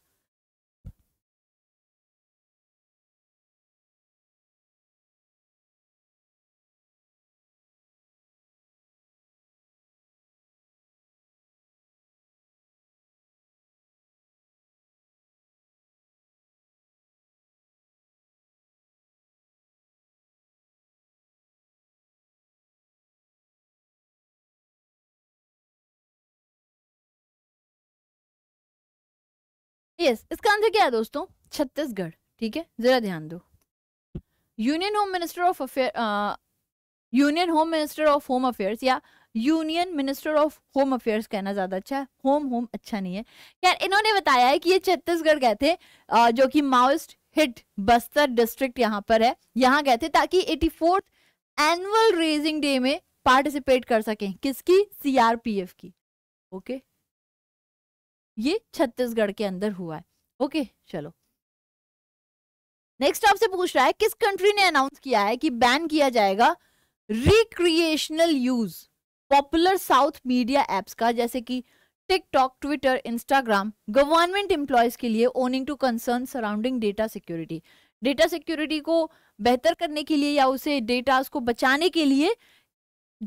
यस इसका आंसर क्या है दोस्तों छत्तीसगढ़ ठीक है जरा ध्यान दो union home minister of affair union home minister of home affairs या union minister of home affairs कहना ज़्यादा अच्छा है होम होम अच्छा नहीं है यार इन्होंने बताया है कि ये छत्तीसगढ़ गए थे जो कि माओइस्ट हिट बस्तर डिस्ट्रिक्ट यहाँ पर है यहाँ गए थे ताकि eighty fourth annual raising day में पार्टिसिपेट कर सकें किसकी सीआरपीएफ की ओके okay? ये छत्तीसगढ़ के अंदर हुआ है ओके चलो नेक्स्ट आपसे पूछ रहा है किस कंट्री ने अनाउंस किया है कि बैन किया जाएगा recreational use popular social media apps का जैसे कि TikTok Twitter Instagram government employees के लिए owing to concern surrounding data security data security को बेहतर करने के लिए या उसे डेटा को बचाने के लिए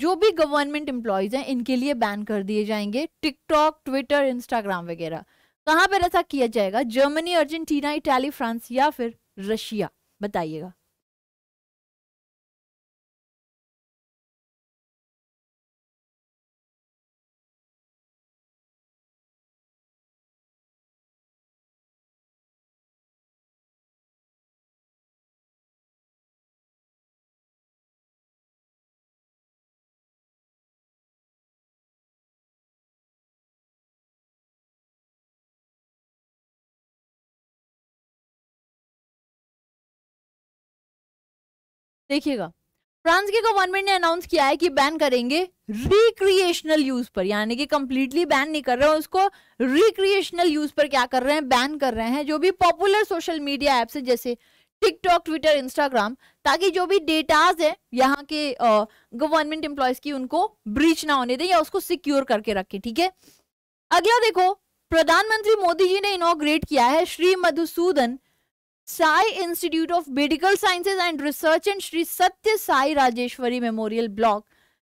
जो भी गवर्नमेंट एम्प्लॉयज हैं इनके लिए बैन कर दिए जाएंगे टिकटॉक ट्विटर इंस्टाग्राम वगैरह कहाँ पर ऐसा किया जाएगा जर्मनी अर्जेंटीना इटाली फ्रांस या फिर रशिया बताइएगा देखिएगा फ्रांस के गवर्नमेंट ने अनाउंस किया है कि बैन करेंगे रिक्रिएशनल यूज पर यानी कि कंप्लीटली बैन नहीं कर रहे हैं उसको रिक्रिएशनल यूज पर क्या कर रहे हैं बैन कर रहे हैं जो भी पॉपुलर सोशल मीडिया एप्स है जैसे टिकटॉक ट्विटर इंस्टाग्राम ताकि जो भी डेटाज है यहाँ के गवर्नमेंट एम्प्लॉयज की उनको ब्रीच ना होने दें या उसको सिक्योर करके रखें ठीक है अगला देखो प्रधानमंत्री मोदी जी ने इनोग्रेट किया है Shri Madhusudan Sai institute of medical sciences and research and Shri Satya Sai Rajeshwari memorial block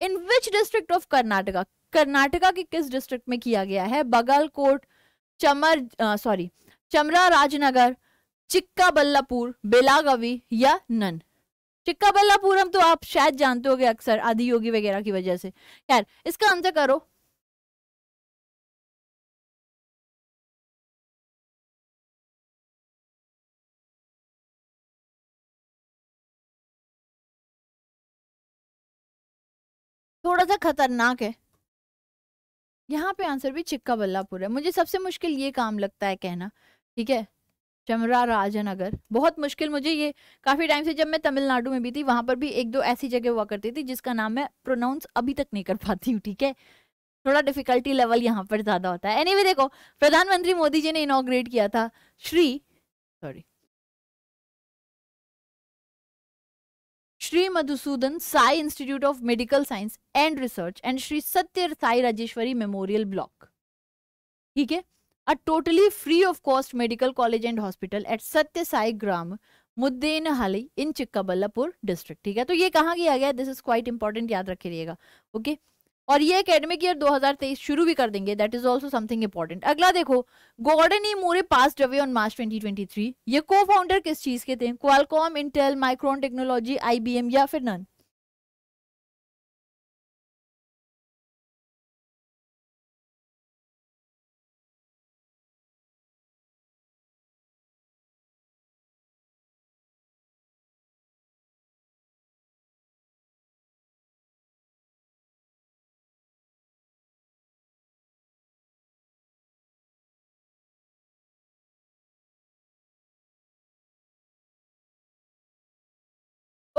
in which district of Karnataka Karnataka के किस डिस्ट्रिक्ट में किया गया है Bagalkot Chamar sorry Chamarajanagar Chikkaballapur Belagavi या नन चिक्का बल्लापुर हम तो आप शायद जानते होगे अक्सर आदि योगी वगैरह की वजह से यार इसका आंसर करो थोड़ा सा खतरनाक है यहाँ पे आंसर भी चिक्का बल्लापुर है मुझे सबसे मुश्किल ये काम लगता है कहना ठीक है चमरा राजनगर बहुत मुश्किल मुझे ये काफ़ी टाइम से जब मैं तमिलनाडु में भी थी वहां पर भी एक दो ऐसी जगह हुआ करती थी जिसका नाम मैं प्रोनाउंस अभी तक नहीं कर पाती हूँ ठीक है थोड़ा डिफिकल्टी लेवल यहाँ पर ज़्यादा होता है एनी anyway, देखो प्रधानमंत्री मोदी जी ने इनोग्रेट किया था Shri sorry Shri Madhusudan Sai institute of medical science and research and Shri Satya Sai Rajeshwari memorial block ठीक है a totally free of cost medical college and hospital at Satya Sai ग्राम मुद्देन हाली इन चिक्काबल्लापुर डिस्ट्रिक्ट ठीक है तो ये कहाँ किया गया दिस इज क्वाइट इंपॉर्टेंट याद रहिएगा ओके okay? और ये एकेडमिक ईयर 2023 शुरू भी कर देंगे that is also something important अगला देखो Gordon E Moore pass away on March 2023 ये को फाउंडर किस चीज के थे Qualcomm Intel Micron technology IBM या फिर नन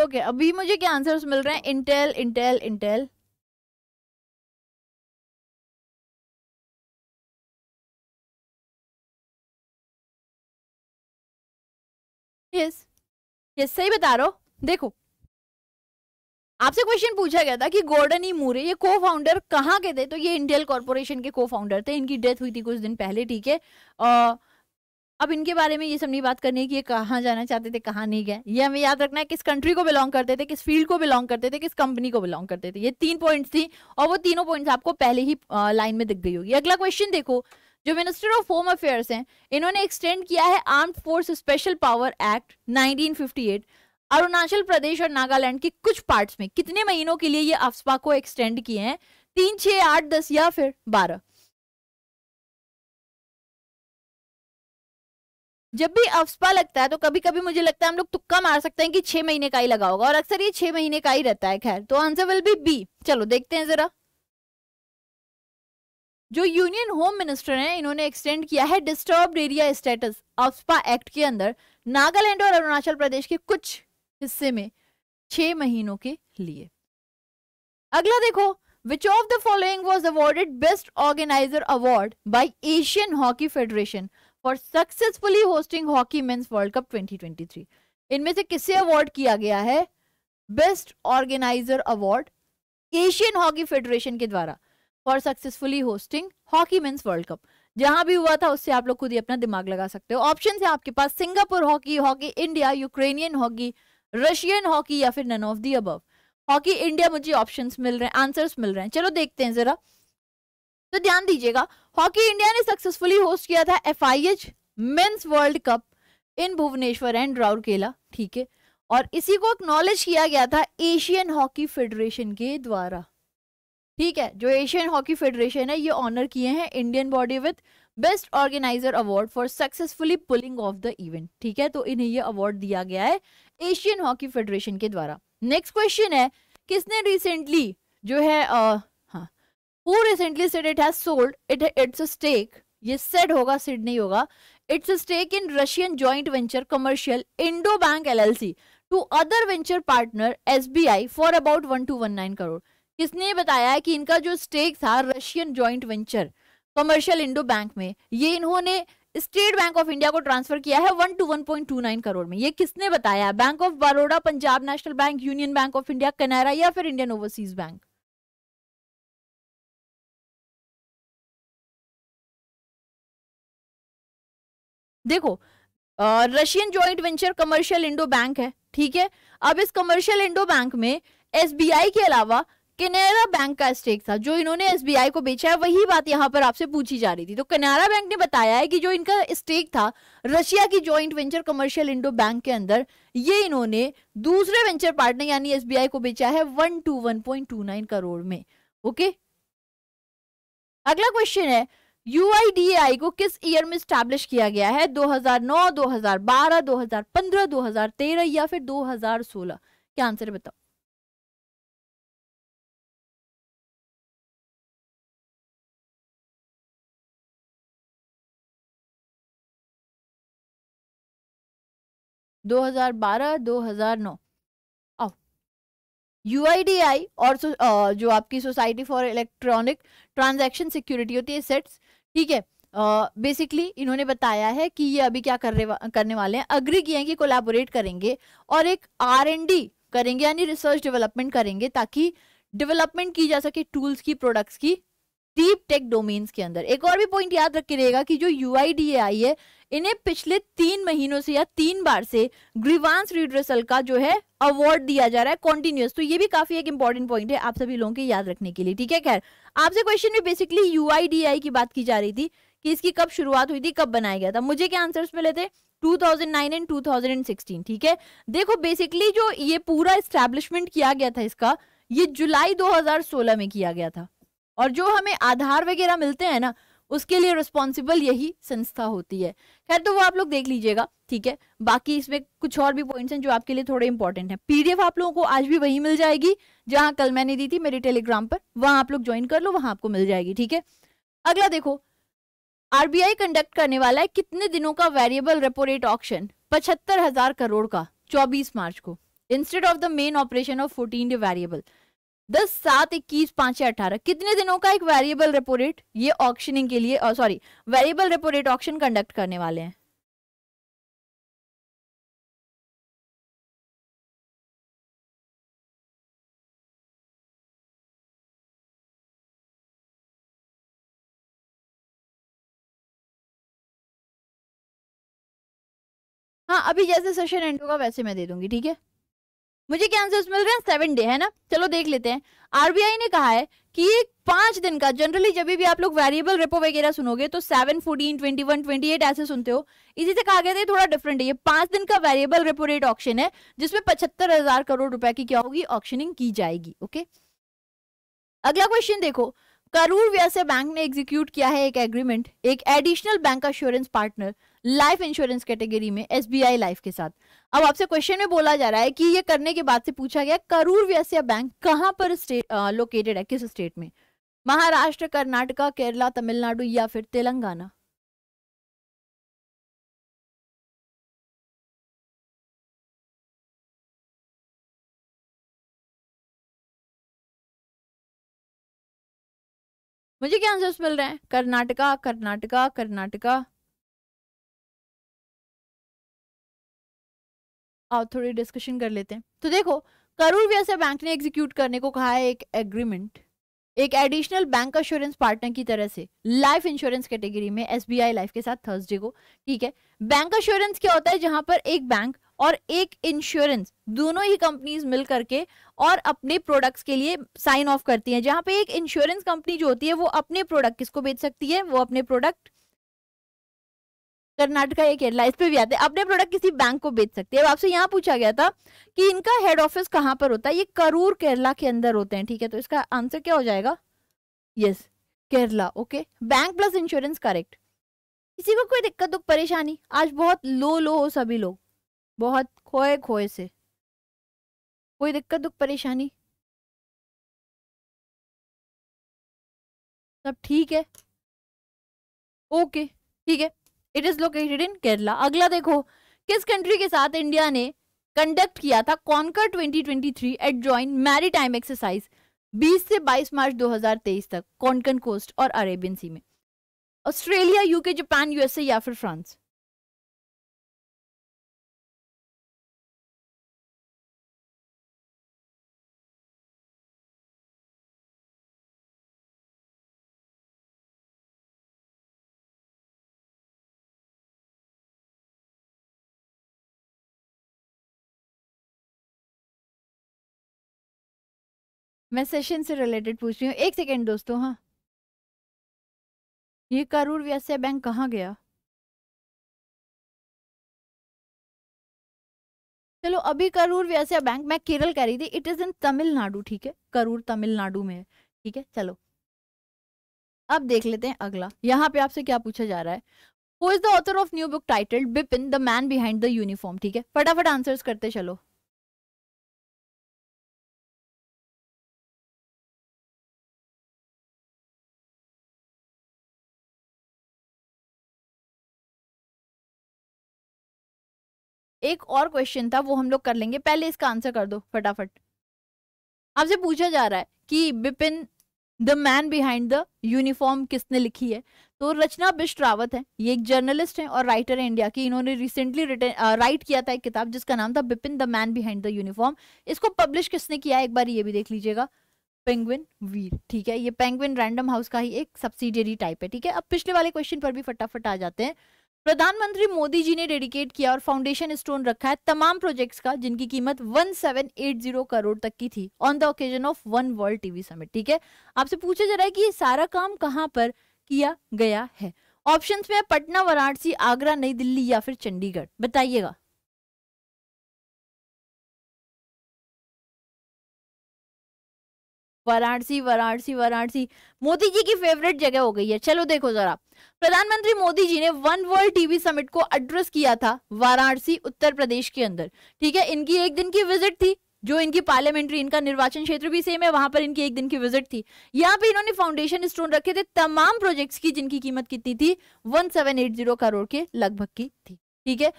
ओके okay, अभी मुझे क्या आंसर्स मिल रहे हैं Intel Intel Intel yes yes सही बता रहा हूं देखो आपसे क्वेश्चन पूछा गया था कि गोर्डन ई मूरे ये को फाउंडर कहाँ के थे तो ये इंटेल कॉर्पोरेशन के को फाउंडर थे इनकी डेथ हुई थी कुछ दिन पहले ठीक है अब इनके बारे में ये सब नहीं बात करनी है कि ये कहाँ जाना चाहते थे कहाँ नहीं गए ये हमें याद रखना है किस कंट्री को बिलोंग करते थे किस फील्ड को बिलोंग करते थे किस कंपनी को बिलोंग करते थे ये तीन पॉइंट्स थी और वो तीनों पॉइंट्स आपको पहले ही लाइन में दिख गई होगी अगला क्वेश्चन देखो जो मिनिस्टर ऑफ होम अफेयर्स हैं इन्होंने एक्सटेंड किया है arm force special power act nineteen Arunachal Pradesh और नागालैंड के कुछ पार्ट्स में कितने महीनों के लिए ये अफस्पा को एक्सटेंड किए हैं तीन छः आठ दस या फिर बारह जब भी अफसपा लगता है तो कभी कभी मुझे लगता है हम लोग तुक्का मार सकते हैं कि छह महीने का ही लगा होगा और अक्सर ये छह महीने का ही रहता है खैर तो आंसर विल बी बी चलो देखते हैं जरा जो यूनियन होम मिनिस्टर हैं इन्होंने एक्सटेंड किया है disturb area status AFSPA act के अंदर नागालैंड और अरुणाचल प्रदेश के कुछ हिस्से में छह महीनों के लिए अगला देखो which of the following was awarded best organiser award by Asian hockey federation for successfully hosting hockey men's world cup 2023 इनमें से किसे अवार्ड किया गया है best organiser award Asian hockey federation के द्वारा for successfully hosting hockey men's world cup जहां भी हुआ था उससे आप लोग खुद ही अपना दिमाग लगा सकते हो ऑप्शन है आपके पास Singapore hockey hockey India Ukrainian hockey Russian hockey या फिर नन ऑफ दी अब हॉकी इंडिया मुझे ऑप्शंस मिल रहे हैं आंसर्स मिल रहे हैं चलो देखते हैं जरा तो ध्यान दीजिएगा हॉकी इंडिया ने सक्सेसफुली होस्ट किया था F I H men's world cup in Bhubaneswar and Rourkela ठीक है और इसी को एक्नॉलेज किया गया था एशियन हॉकी फेडरेशन के द्वारा ठीक है जो एशियन हॉकी फेडरेशन है ये ऑनर किए हैं Indian body with best organiser award for successfully pulling off the event ठीक है तो इन्हें ये अवार्ड दिया गया है एशियन हॉकी फेडरेशन के द्वारा नेक्स्ट क्वेश्चन है किसने रिसेंटली जो है who recently said it has sold it it's a stake ये सेड होगा सिड नहीं होगा it's a stake in Russian joint venture commercial Indo bank LLC to other venture partner SBI for about one two one nine crore किसने बताया है कि इनका जो स्टेक था Russian joint venture commercial Indo bank में ये इन्होंने स्टेट बैंक ऑफ इंडिया को ट्रांसफर किया है one two one point two nine crore में ये किसने बताया bank of Baroda Punjab national bank union bank of India Canara या फिर इंडियन ओवरसीज बैंक देखो Russian joint venture commercial Indo bank है ठीक है अब इस कमर्शियल इंडो बैंक में एसबीआई के अलावा केनेरा बैंक का स्टेक था जो इन्होंने एसबीआई को बेचा है वही बात यहाँ पर आपसे पूछी जा रही थी तो केनेरा बैंक ने बताया है कि जो इनका स्टेक था रशिया की joint venture commercial Indo bank के अंदर ये इन्होंने दूसरे वेंचर पार्टनर यानी एसबीआई को बेचा है one two one point two nine crore में ओके अगला क्वेश्चन है यूआईडीएआई को किस ईयर में स्टैब्लिश किया गया है 2009, 2012, 2015, 2013 या फिर 2016 क्या आंसर बताओ दो हजार बारह दो हजार नौ यू और जो आपकी society for electronic transaction security होती है सेट्स e ठीक है बेसिकली uh, इन्होंने बताया है कि ये अभी क्या कर करने वाले हैं अग्री किए हैं कि कोलैबोरेट करेंगे और एक आर एंड डी करेंगे यानी रिसर्च डेवलपमेंट करेंगे ताकि डेवलपमेंट की जा सके टूल्स की प्रोडक्ट्स की डीप टेक डोमेन्स के अंदर एक और भी पॉइंट याद रहेगा कि जो यू आई है इन्हें पिछले तीन महीनों से या तीन बार से ग्रीवांस रिड्रेसल का जो है अवार्ड दिया जा रहा है कॉन्टिन्यूस तो ये भी काफी एक इंपॉर्टेंट पॉइंट है आप सभी लोगों के याद रखने के लिए ठीक है खैर आपसे क्वेश्चन में basically U I D I की बात की जा रही थी कि इसकी कब शुरुआत हुई थी कब बनाया गया था मुझे क्या आंसर मिले थे 2009 एंड 2016 ठीक है देखो बेसिकली जो ये पूरा इस्टेब्लिशमेंट किया गया था इसका ये जुलाई 2016 में किया गया था और जो हमें आधार वगैरह मिलते हैं ना उसके लिए रिस्पॉन्सिबल यही संस्था होती है खैर तो वो आप लोग देख लीजिएगा ठीक है बाकी इसमें कुछ और भी पॉइंट्स हैं जो आपके लिए थोड़े इंपॉर्टेंट हैं पीडीएफ आप लोगों को आज भी वही मिल जाएगी जहां कल मैंने दी थी मेरे टेलीग्राम पर वहां आप लोग ज्वाइन कर लो वहां आपको मिल जाएगी ठीक है अगला देखो आरबीआई कंडक्ट करने वाला है कितने दिनों का वेरिएबल रेपो रेट ऑप्शन पचहत्तर हजार करोड़ का चौबीस मार्च को instead of the main operation of fourteen day variable दस सात इक्कीस पांच अठारह कितने दिनों का एक वेरिएबल रेपो रेट ये ऑक्शनिंग के लिए sorry variable repo rate auction conduct करने वाले हैं हाँ अभी जैसे सेशन एंड होगा वैसे मैं दे दूंगी ठीक है मुझे क्या आंसर मिल रहे हैं सेवन डे है ना चलो देख लेते हैं आरबीआई ने कहा है कि पांच दिन का जनरली जब भी आप लोग वेरिएबल रेपो वगैरह सुनोगे तो seven fourteen twenty one twenty eight ऐसे सुनते हो इसी से कहा गया था थोड़ा डिफरेंट है ये पांच दिन का वेरिएबल रेपो रेट ऑप्शन है जिसमें पचहत्तर हजार करोड़ रुपए की क्या होगी ऑप्शनिंग की जाएगी ओके अगला क्वेश्चन देखो करूर व्यस्य बैंक ने एग्जीक्यूट किया है एक एग्रीमेंट एक additional bank assurance partner life insurance category में एसबीआई लाइफ के साथ अब आपसे क्वेश्चन में बोला जा रहा है कि ये करने के बाद से पूछा गया करूर व्यस्या बैंक कहाँ पर लोकेटेड है किस स्टेट में महाराष्ट्र कर्नाटका केरला तमिलनाडु या फिर तेलंगाना मुझे क्या आंसर्स मिल रहे हैं कर्नाटका कर्नाटका कर्नाटका और थोड़ी डिस्कशन कर लेते हैं तो देखो करूर व्यवसाय बैंक ने एग्जीक्यूट करने को कहा है एक एग्रीमेंट एक एडिशनल बैंक अश्योरेंस पार्टनर की तरह से लाइफ इंश्योरेंस कैटेगरी में एस लाइफ के साथ थर्सडे को ठीक है बैंक अश्योरेंस क्या होता है जहां पर एक बैंक और एक इंश्योरेंस दोनों ही कंपनीज मिल करके और अपने प्रोडक्ट्स के लिए साइन ऑफ करती हैं जहां पे एक इंश्योरेंस कंपनी जो होती है वो अपने प्रोडक्ट किसको बेच सकती है वो अपने प्रोडक्ट कर्नाटका या केरला इस पे भी आते हैं अपने प्रोडक्ट किसी बैंक को बेच सकते हैं आपसे यहाँ पूछा गया था कि इनका हेड ऑफिस कहाँ पर होता है ये करूर केरला के अंदर होते हैं ठीक है तो इसका आंसर क्या हो जाएगा yes Kerala okay bank plus insurance correct किसी को कोई दिक्कत दुख परेशानी आज बहुत लो लो हो सभी लोग बहुत खोए खोए से कोई दिक्कत दुख परेशानी सब ठीक है ओके ठीक है it is located in Kerala अगला देखो किस कंट्री के साथ इंडिया ने कंडक्ट किया था Konkan 2023 at join time exercise 20 से 22 मार्च 2023 तक कॉन्कन कोस्ट और अरेबियन सी में ऑस्ट्रेलिया यूके जापान यूएसए या फिर फ्रांस मैं सेशन से रिलेटेड पूछ रही हूँ एक सेकेंड दोस्तों हाँ ये करूर व्यास्य बैंक कहाँ गया चलो अभी करूर व्यास्य बैंक मैं केरल कह रही थी इट इज इन तमिलनाडु ठीक है करूर तमिलनाडु में है ठीक है चलो अब देख लेते हैं अगला यहाँ पे आपसे क्या पूछा जा रहा है who is the author of new book titled Bipin the man behind the uniform ठीक है फटाफट आंसर्स करते चलो एक और क्वेश्चन था वो हम लोग कर लेंगे पहले इसका आंसर कर दो फटाफट आपसे पूछा जा रहा है कि Bipin the man behind the uniform किसने लिखी है तो रचना बिस्ट रावत है ये एक जर्नलिस्ट है और राइटर है इंडिया की इन्होंने रिसेंटली राइट किया था एक किताब जिसका नाम था Bipin the man behind the uniform इसको पब्लिश किसने किया एक बार ये भी देख लीजिएगा पेंगुइन वीर ठीक है ये पेंगुइन रैंडम हाउस का ही एक सब्सिडियरी टाइप है ठीक है अब पिछले वाले क्वेश्चन पर भी फटाफट आ जाते हैं प्रधानमंत्री मोदी जी ने डेडिकेट किया और फाउंडेशन स्टोन रखा है तमाम प्रोजेक्ट्स का जिनकी कीमत 1780 करोड़ तक की थी on the occasion of one world TV summit ठीक है आपसे पूछा जा रहा है कि ये सारा काम कहाँ पर किया गया है ऑप्शन में पटना वाराणसी आगरा नई दिल्ली या फिर चंडीगढ़ बताइएगा वाराणसी वाराणसी वाराणसी मोदी जी की फेवरेट जगह हो गई है चलो देखो जरा प्रधानमंत्री मोदी जी ने वन वर्ल्ड टीवी समिट को एड्रेस किया था वाराणसी उत्तर प्रदेश के अंदर ठीक है इनकी एक दिन की विजिट थी जो इनकी पार्लियामेंट्री इनका निर्वाचन क्षेत्र भी सेम है वहां पर इनकी एक दिन की विजिट थी यहाँ पे इन्होंने फाउंडेशन स्टोन रखे थे तमाम प्रोजेक्ट्स की जिनकी कीमत कितनी थी 1780 करोड़ के लगभग की थी ठीक है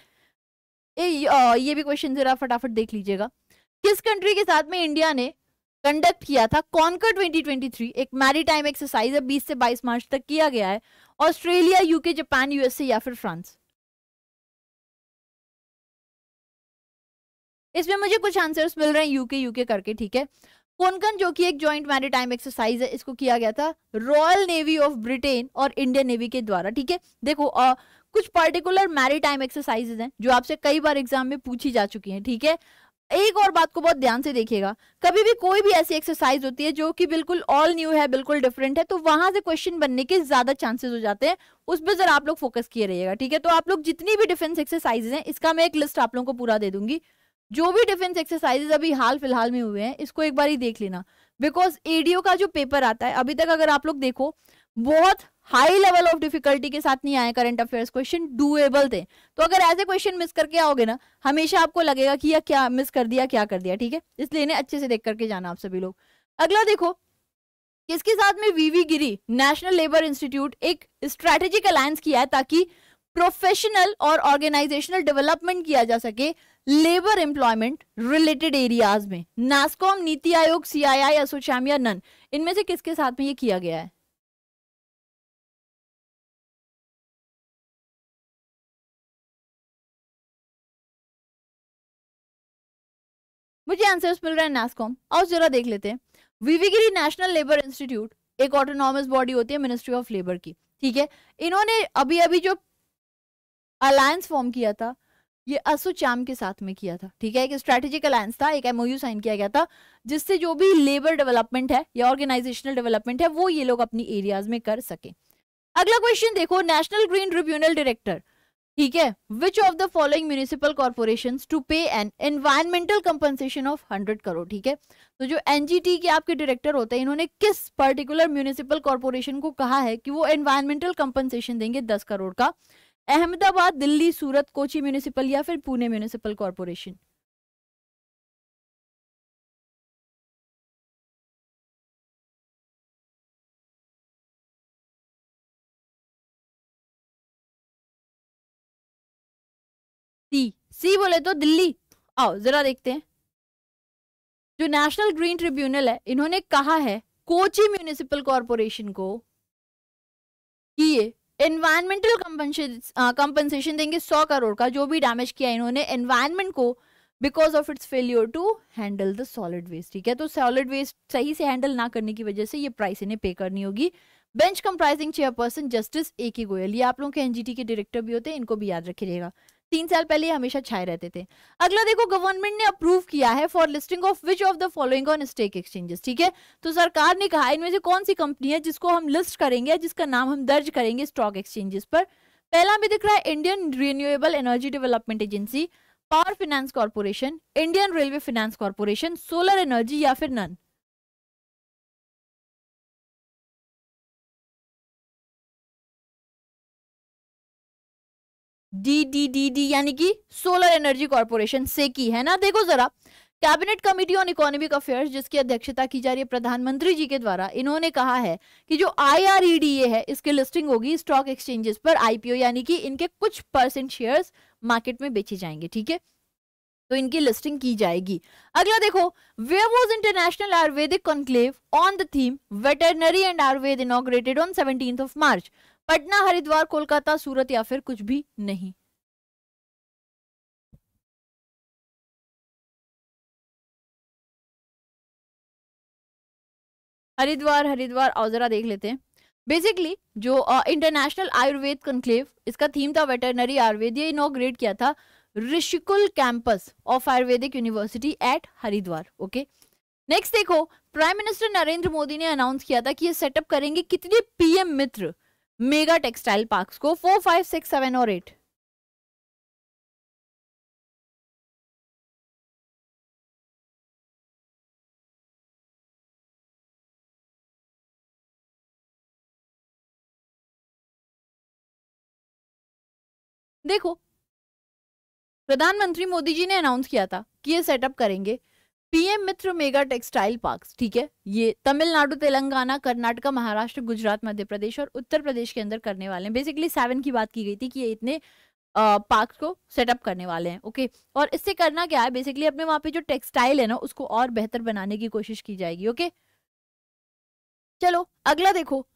ए, ये भी क्वेश्चन जरा फटाफट देख लीजिएगा किस कंट्री के साथ में इंडिया ने कंडक्ट किया था कॉन्कर 2023 एक मैरीटाइम एक्सरसाइज है 20 से 22 मार्च तक किया गया है ऑस्ट्रेलिया यूके जापान यूएसए या फिर फ्रांस इसमें मुझे कुछ आंसर्स मिल रहे हैं यूके यूके करके ठीक है कोनकन जो कि एक जॉइंट मैरीटाइम एक्सरसाइज है इसको किया गया था रॉयल नेवी ऑफ ब्रिटेन और इंडियन नेवी के द्वारा ठीक है देखो आ, कुछ पर्टिकुलर मैरीटाइम एक्सरसाइजेज हैं जो आपसे कई बार एग्जाम में पूछी जा चुकी हैं ठीक है एक और बात को बहुत ध्यान से देखिएगा कभी भी कोई भी ऐसी एक्सरसाइज होती है जो कि बिल्कुल ऑल न्यू है बिल्कुल डिफरेंट है तो वहां से क्वेश्चन बनने के ज्यादा चांसेस हो जाते हैं उस पर जरा आप लोग फोकस किए रहिएगा ठीक है तो आप लोग जितनी भी डिफेंस एक्सरसाइजेज हैं इसका मैं एक लिस्ट आप लोगों को पूरा दे दूंगी जो भी डिफेंस एक्सरसाइजेज अभी हाल फिलहाल में हुए हैं इसको एक बार ही देख लेना बिकॉज एडीओ का जो पेपर आता है अभी तक अगर आप लोग देखो बहुत हाई लेवल ऑफ डिफिकल्टी के साथ नहीं आए करंट अफेयर्स क्वेश्चन डूएबल थे तो अगर ऐसे क्वेश्चन मिस करके आओगे ना हमेशा आपको लगेगा कि यह क्या मिस कर दिया क्या कर दिया ठीक है इसलिए इन्हें अच्छे से देख करके जाना आप सभी लोग अगला देखो किसके साथ में V V Giri national labour institute एक स्ट्रेटेजिक अलायंस किया है ताकि प्रोफेशनल और ऑर्गेनाइजेशनल डेवलपमेंट किया जा सके लेबर एम्प्लॉयमेंट रिलेटेड एरियाज में नास्कॉम नीति आयोग सीआईआई एसोचैम या नन इनमें से किसके साथ में ये किया गया है मुझे आंसर्स मिल रहा है नेस्कॉम और जरा देख लेते हैं विवेगिरी नेशनल लेबर इंस्टीट्यूट एक ऑटोनॉमस बॉडी होती है मिनिस्ट्री ऑफ लेबर की ठीक है इन्होंने अभी अभी जो अलायंस फॉर्म किया था ये असोचैम के साथ में किया था ठीक है एक स्ट्रेटेजिक अलायंस था एक एमओयू साइन किया गया था जिससे जो भी लेबर डेवलपमेंट है या ऑर्गेनाइजेशनल डेवलपमेंट है वो ये लोग अपनी एरियाज में कर सके अगला क्वेश्चन देखो नेशनल ग्रीन ट्रिब्यूनल डायरेक्टर ठीक है which of the following municipal corporation to pay an environmental compensation of hundred crore ठीक है तो जो एनजीटी के आपके डायरेक्टर होते हैं इन्होंने किस पर्टिकुलर म्यूनिसिपल कॉर्पोरेशन को कहा है कि वो एनवायरमेंटल कंपनसेशन देंगे दस करोड़ का अहमदाबाद दिल्ली सूरत कोची म्यूनिसिपल या फिर पुणे म्यूनिसिपल कॉर्पोरेशन सी बोले तो दिल्ली आओ जरा देखते हैं जो नेशनल ग्रीन ट्रिब्यूनल है इन्होंने कहा है कोची म्यूनिसिपल कॉरपोरेशन को कि ये एनवायरमेंटल कंपनसेशन देंगे सौ करोड़ का जो भी डैमेज किया इन्होंने एनवायरमेंट को because of its failure to handle the solid waste ठीक है तो सॉलिड वेस्ट सही से हैंडल ना करने की वजह से ये प्राइस इन्हें पे करनी होगी bench comprising chairperson justice A K Goel ये आप लोगों के एनजीटी के डायरेक्टर भी होते हैं इनको भी याद रखिएगा तीन साल पहले हमेशा छाए रहते थे अगला देखो गवर्नमेंट ने अप्रूव किया है for listing of which of the following on stake exchanges ठीक है तो सरकार ने कहा इनमें से कौन सी कंपनी है जिसको हम लिस्ट करेंगे जिसका नाम हम दर्ज करेंगे स्टॉक एक्सचेंजेस पर पहला हमें दिख रहा है Indian renewable energy development agency power finance corporation Indian railway finance corporation solar energy या फिर none D D D D यानी कि सोलर एनर्जी कॉरपोरेशन से की है ना देखो जरा cabinet committee on economic affairs जिसकी अध्यक्षता की जा रही है प्रधानमंत्री जी के द्वारा इन्होंने कहा है कि जो आई e है इसकी लिस्टिंग होगी स्टॉक एक्सचेंजेस पर आईपीओ यानी कि इनके कुछ परसेंट शेयर मार्केट में बेचे जाएंगे ठीक है तो इनकी लिस्टिंग की जाएगी अगला देखो वे was international Ayurvedic conclave on the theme veterinary and Ayurveda inaugurated on seventeen of March Patna Haridwar Kolkata Surat या फिर कुछ भी नहीं हरिद्वार हरिद्वार और जरा देख लेते हैं बेसिकली जो इंटरनेशनल आयुर्वेद कंक्लेव इसका थीम था वेटरनरी आयुर्वेद ये इनोग्रेट किया था Rishikul campus of Ayurvedic university at Haridwar okay next देखो प्राइम मिनिस्टर नरेंद्र मोदी ने अनाउंस किया था कि ये सेटअप करेंगे कितने PM Mitra mega textile parks को फोर फाइव सिक्स सेवन और एट देखो प्रधानमंत्री मोदी जी ने अनाउंस किया था कि ये सेटअप करेंगे PM Mitra mega textile park ठीक है ये तमिलनाडु तेलंगाना कर्नाटका महाराष्ट्र गुजरात मध्य प्रदेश और उत्तर प्रदेश के अंदर करने वाले हैं बेसिकली सेवन की बात की गई थी कि ये इतने पार्क को सेटअप करने वाले हैं ओके और इससे करना क्या है बेसिकली अपने वहां पे जो टेक्सटाइल है ना उसको और बेहतर बनाने की कोशिश की जाएगी ओके चलो अगला देखो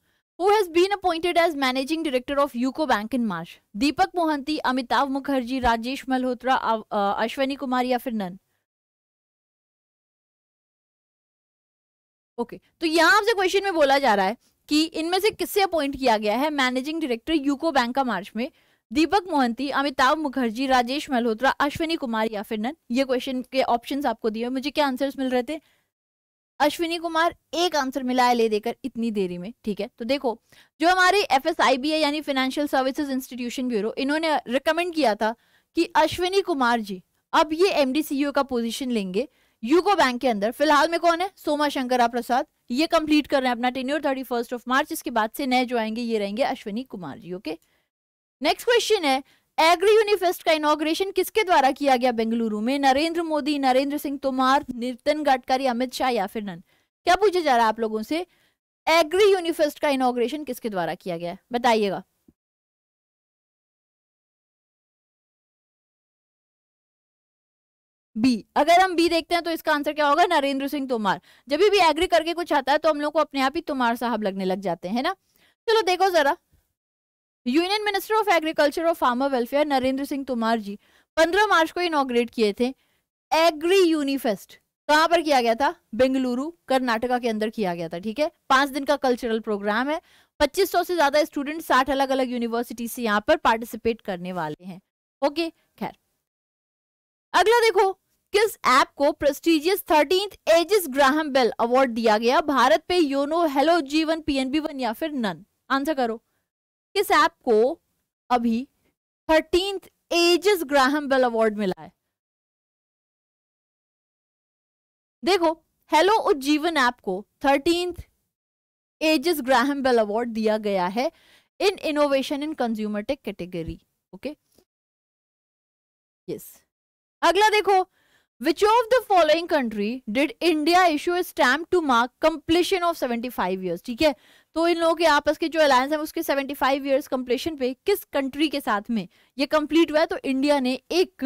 who has been appointed as managing director of UCO Bank in March? दीपक मोहंती अमिताभ मुखर्जी राजेश मल्होत्रा अश्वनी कुमार या फिर नन ओके okay. तो यहाँ आपसे क्वेश्चन में बोला जा रहा है कि इनमें से किससे अपॉइंट किया गया है मैनेजिंग डायरेक्टर यूको बैंक का मार्च में दीपक मोहंती अमिताभ मुखर्जी राजेश मल्होत्रा अश्विनी कुमार या फिर नन ये क्वेश्चन के ऑप्शन आपको दिए मुझे क्या आंसर मिल रहे थे अश्विनी कुमार एक आंसर मिला है ले देकर इतनी देरी में ठीक है तो देखो जो हमारे एफ एस आई बी है यानी फाइनेंशियल सर्विसेज इंस्टीट्यूशन ब्यूरो इन्होंने रिकमेंड किया था कि अश्विनी कुमार जी अब ये एम e का पोजीशन लेंगे यूको बैंक के अंदर फिलहाल में कौन है सोमा शंकरा प्रसाद ये कंप्लीट कर रहे हैं अपना tenure thirty first of March इसके बाद से नए जो आएंगे ये रहेंगे Ashwini Kumar ji okay next question है एग्री यूनिफेस्ट का इनोग्रेशन किसके द्वारा किया गया बेंगलुरु में नरेंद्र मोदी नरेंद्र सिंह तोमार नितिन गडकरी अमित शाह या फिर नन क्या पूछा जा रहा है आप लोगों से एग्री यूनिफेस्ट का इनोग्रेशन किसके द्वारा किया गया बताइएगा बी अगर हम बी देखते हैं तो इसका आंसर क्या होगा नरेंद्र सिंह तोमार जब भी एग्री करके कुछ आता है तो हम लोग को अपने आप ही तोमार साहब लगने लग जाते हैं ना चलो देखो जरा यूनियन मिनिस्टर ऑफ एग्रीकल्चर और फार्मर वेलफेयर नरेंद्र सिंह तोमार जी पंद्रह मार्च को इनोग्रेट किए थे एग्री यूनिफेस्ट कहाँ पर किया गया था बेंगलुरु कर्नाटका के अंदर किया गया था ठीक है पांच दिन का कल्चरल प्रोग्राम है 2500 से ज्यादा स्टूडेंट 60 अलग अलग यूनिवर्सिटी से यहाँ पर पार्टिसिपेट करने वाले हैं ओके खैर अगला देखो किस ऐप को prestigious thirteen Aegis Graham Bell award दिया गया भारत पे योनो हेलो जीवन पीएनबी वन या फिर नन आंसर करो किस ऐप को अभी thirteen Aegis Graham Bell award मिला है देखो हेलो उज्जीवन ऐप को thirteen Aegis Graham Bell award दिया गया है in innovation in consumer tech category okay yes अगला देखो which of the following country did India issue a to to mark completion of 75 years? ठीक है तो इन लोगों के आपस के जो अलायंस है उसके सेवेंटी फाइव ईयर्स कंप्लीशन पे किस कंट्री के साथ में ये कंप्लीट हुआ है तो इंडिया ने एक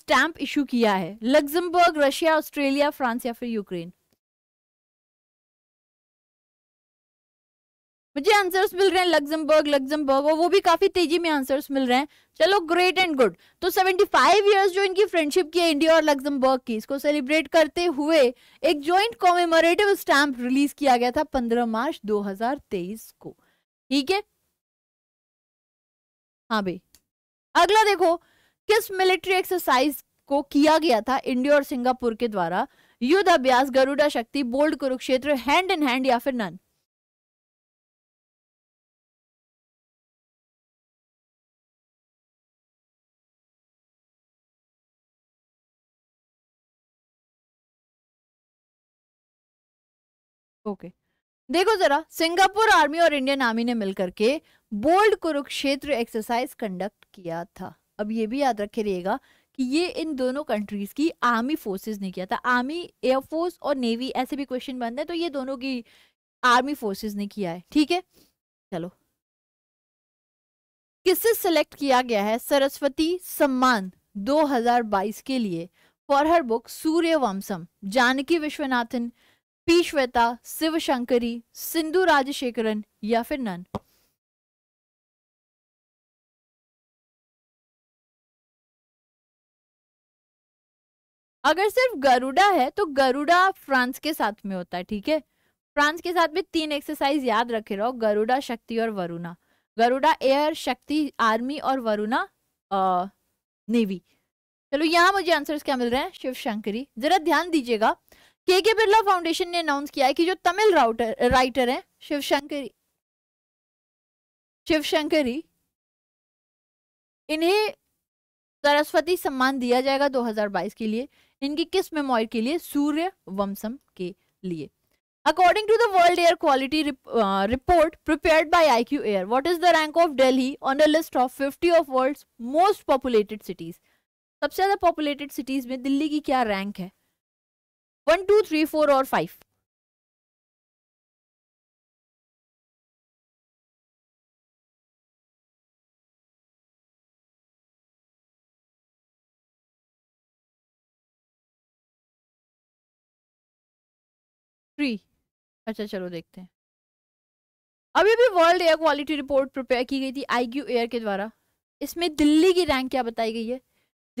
स्टैम्प इशू किया है लग्जमबर्ग रशिया ऑस्ट्रेलिया फ्रांस या फिर यूक्रेन मुझे आंसर्स मिल रहे हैं लग्जमबर्ग लग्जमबर्ग और वो भी काफी तेजी में आंसर्स मिल रहे हैं चलो ग्रेट एंड गुड तो 75 इयर्स जो इनकी फ्रेंडशिप की है इंडिया और लग्जमबर्ग की इसको सेलिब्रेट करते हुए एक जॉइंट कॉमेमोरेटिव स्टैंप रिलीज किया गया था 15 मार्च 2023 को ठीक है हाँ भाई अगला देखो किस मिलिट्री एक्सरसाइज को किया गया था इंडिया और सिंगापुर के द्वारा युद्ध अभ्यास Garuda Shakti bold Kurukshetra hand in hand या फिर नन ओके देखो जरा सिंगापुर आर्मी और इंडियन आर्मी ने मिलकर के बोल्ड कुरुक्षेत्र एक्सरसाइज कंडक्ट किया था अब ये भी याद रखे रहिएगा कि ये इन दोनों कंट्रीज की आर्मी फोर्सेस ने किया था आर्मी एयरफोर्स और नेवी ऐसे भी क्वेश्चन बन रहे तो ये दोनों की आर्मी फोर्सेस ने किया है ठीक है चलो किससे सिलेक्ट किया गया है सरस्वती सम्मान 2022 के लिए for her book Suryavamsham Janaki Viswanathan P Shweta Sivasankari Sindhu Rajasekharan या फिर नन अगर सिर्फ गरुड़ा है तो गरुड़ा फ्रांस के साथ में होता है ठीक है फ्रांस के साथ में तीन एक्सरसाइज याद रखे रहो गरुड़ा शक्ति और वरुणा गरुड़ा एयर शक्ति आर्मी और वरुणा नेवी चलो यहाँ मुझे आंसर्स क्या मिल रहे हैं शिव शंकरी जरा ध्यान दीजिएगा के के बिरला फाउंडेशन ने अनाउंस किया है कि जो तमिल राउटर राइटर है शिवशंकरी शिवशंकर इन्हें सरस्वती सम्मान दिया जाएगा 2022 के लिए इनकी किस मेमोर के लिए सूर्य वंशम के लिए according to the world air quality report prepared by IQ air what is the rank of Delhi on the list of 50 of world's most populated cities सबसे ज्यादा पॉपुलेटेड सिटीज में दिल्ली की क्या रैंक है वन टू थ्री फोर और फाइव थ्री अच्छा चलो देखते हैं अभी भी world air quality report prepare की गई थी आईक्यू एयर के द्वारा इसमें दिल्ली की रैंक क्या बताई गई है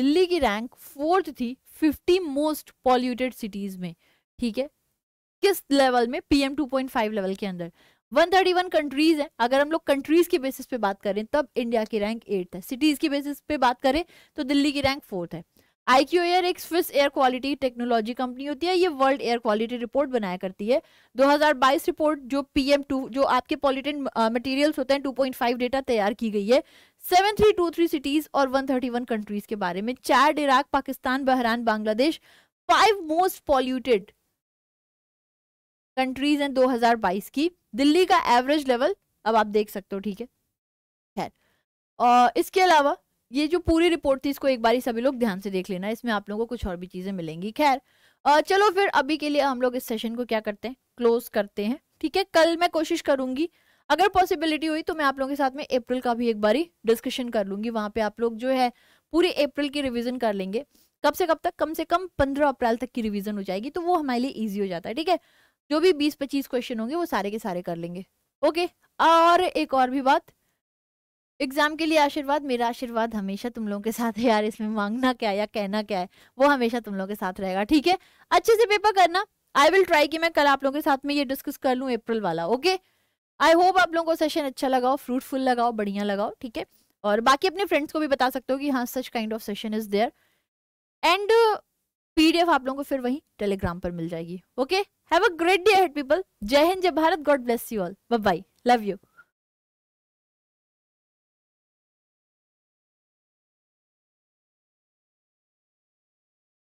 दिल्ली की रैंक फोर्थ थी फिफ्टी मोस्ट पॉल्यूटेड सिटीज में ठीक है किस लेवल में पीएम 2.5 लेवल के अंदर 131 कंट्रीज हैं अगर हम लोग कंट्रीज के बेसिस पे बात करें तब इंडिया की रैंक एट्थ है सिटीज के बेसिस पे बात करें तो दिल्ली की रैंक फोर्थ है आई क्यू एयर एक Swiss air quality technology company होती है ये वर्ल्ड एयर क्वालिटी रिपोर्ट बनाया करती है 2022 रिपोर्ट जो पीएम टू जो आपके पॉलिटिन मटेरियल्स होते हैं 2.5 डेटा तैयार की गई है 7323 सिटीज और 131 कंट्रीज के बारे में चार Iraq Pakistan Bahrain Bangladesh five most polluted countries हैं 2022 की दिल्ली का एवरेज लेवल अब आप देख सकते हो ठीक है खैर और इसके अलावा ये जो पूरी रिपोर्ट थी इसको एक बार सभी लोग ध्यान से देख लेना इसमें आप लोगों को कुछ और भी चीज़ें मिलेंगी खैर चलो फिर अभी के लिए हम लोग इस सेशन को क्या करते हैं क्लोज करते हैं ठीक है कल मैं कोशिश करूंगी अगर पॉसिबिलिटी हुई तो मैं आप लोगों के साथ में अप्रैल का भी एक बारी डिस्कशन कर लूंगी वहां पे आप लोग जो है पूरी अप्रैल की रिविजन कर लेंगे कब से कब तक कम से कम पंद्रह अप्रैल तक की रिविजन हो जाएगी तो वो हमारे लिए ईजी हो जाता है ठीक है जो भी बीस पच्चीस क्वेश्चन होंगे वो सारे के सारे कर लेंगे ओके और एक और भी बात एग्जाम के लिए आशीर्वाद मेरा आशीर्वाद हमेशा तुम लोगों के साथ है यार इसमें मांगना क्या है या कहना क्या है वो हमेशा तुम लोगों के साथ रहेगा ठीक है अच्छे से पेपर करना आई विल ट्राई कि मैं कल आप लोगों के साथ में ये डिस्कस कर लूँ अप्रैल वाला ओके okay? आई होप आप लोगों को सेशन अच्छा लगाओ फ्रूटफुल लगाओ बढ़िया लगाओ ठीक है और बाकी अपने फ्रेंड्स को भी बता सकते हो कि हाँ such kind of session is there and PDF आप लोगों को फिर वहीं टेलीग्राम पर मिल जाएगी okay have a great day head people जय हिंद जय Bharat God bless you all bye love you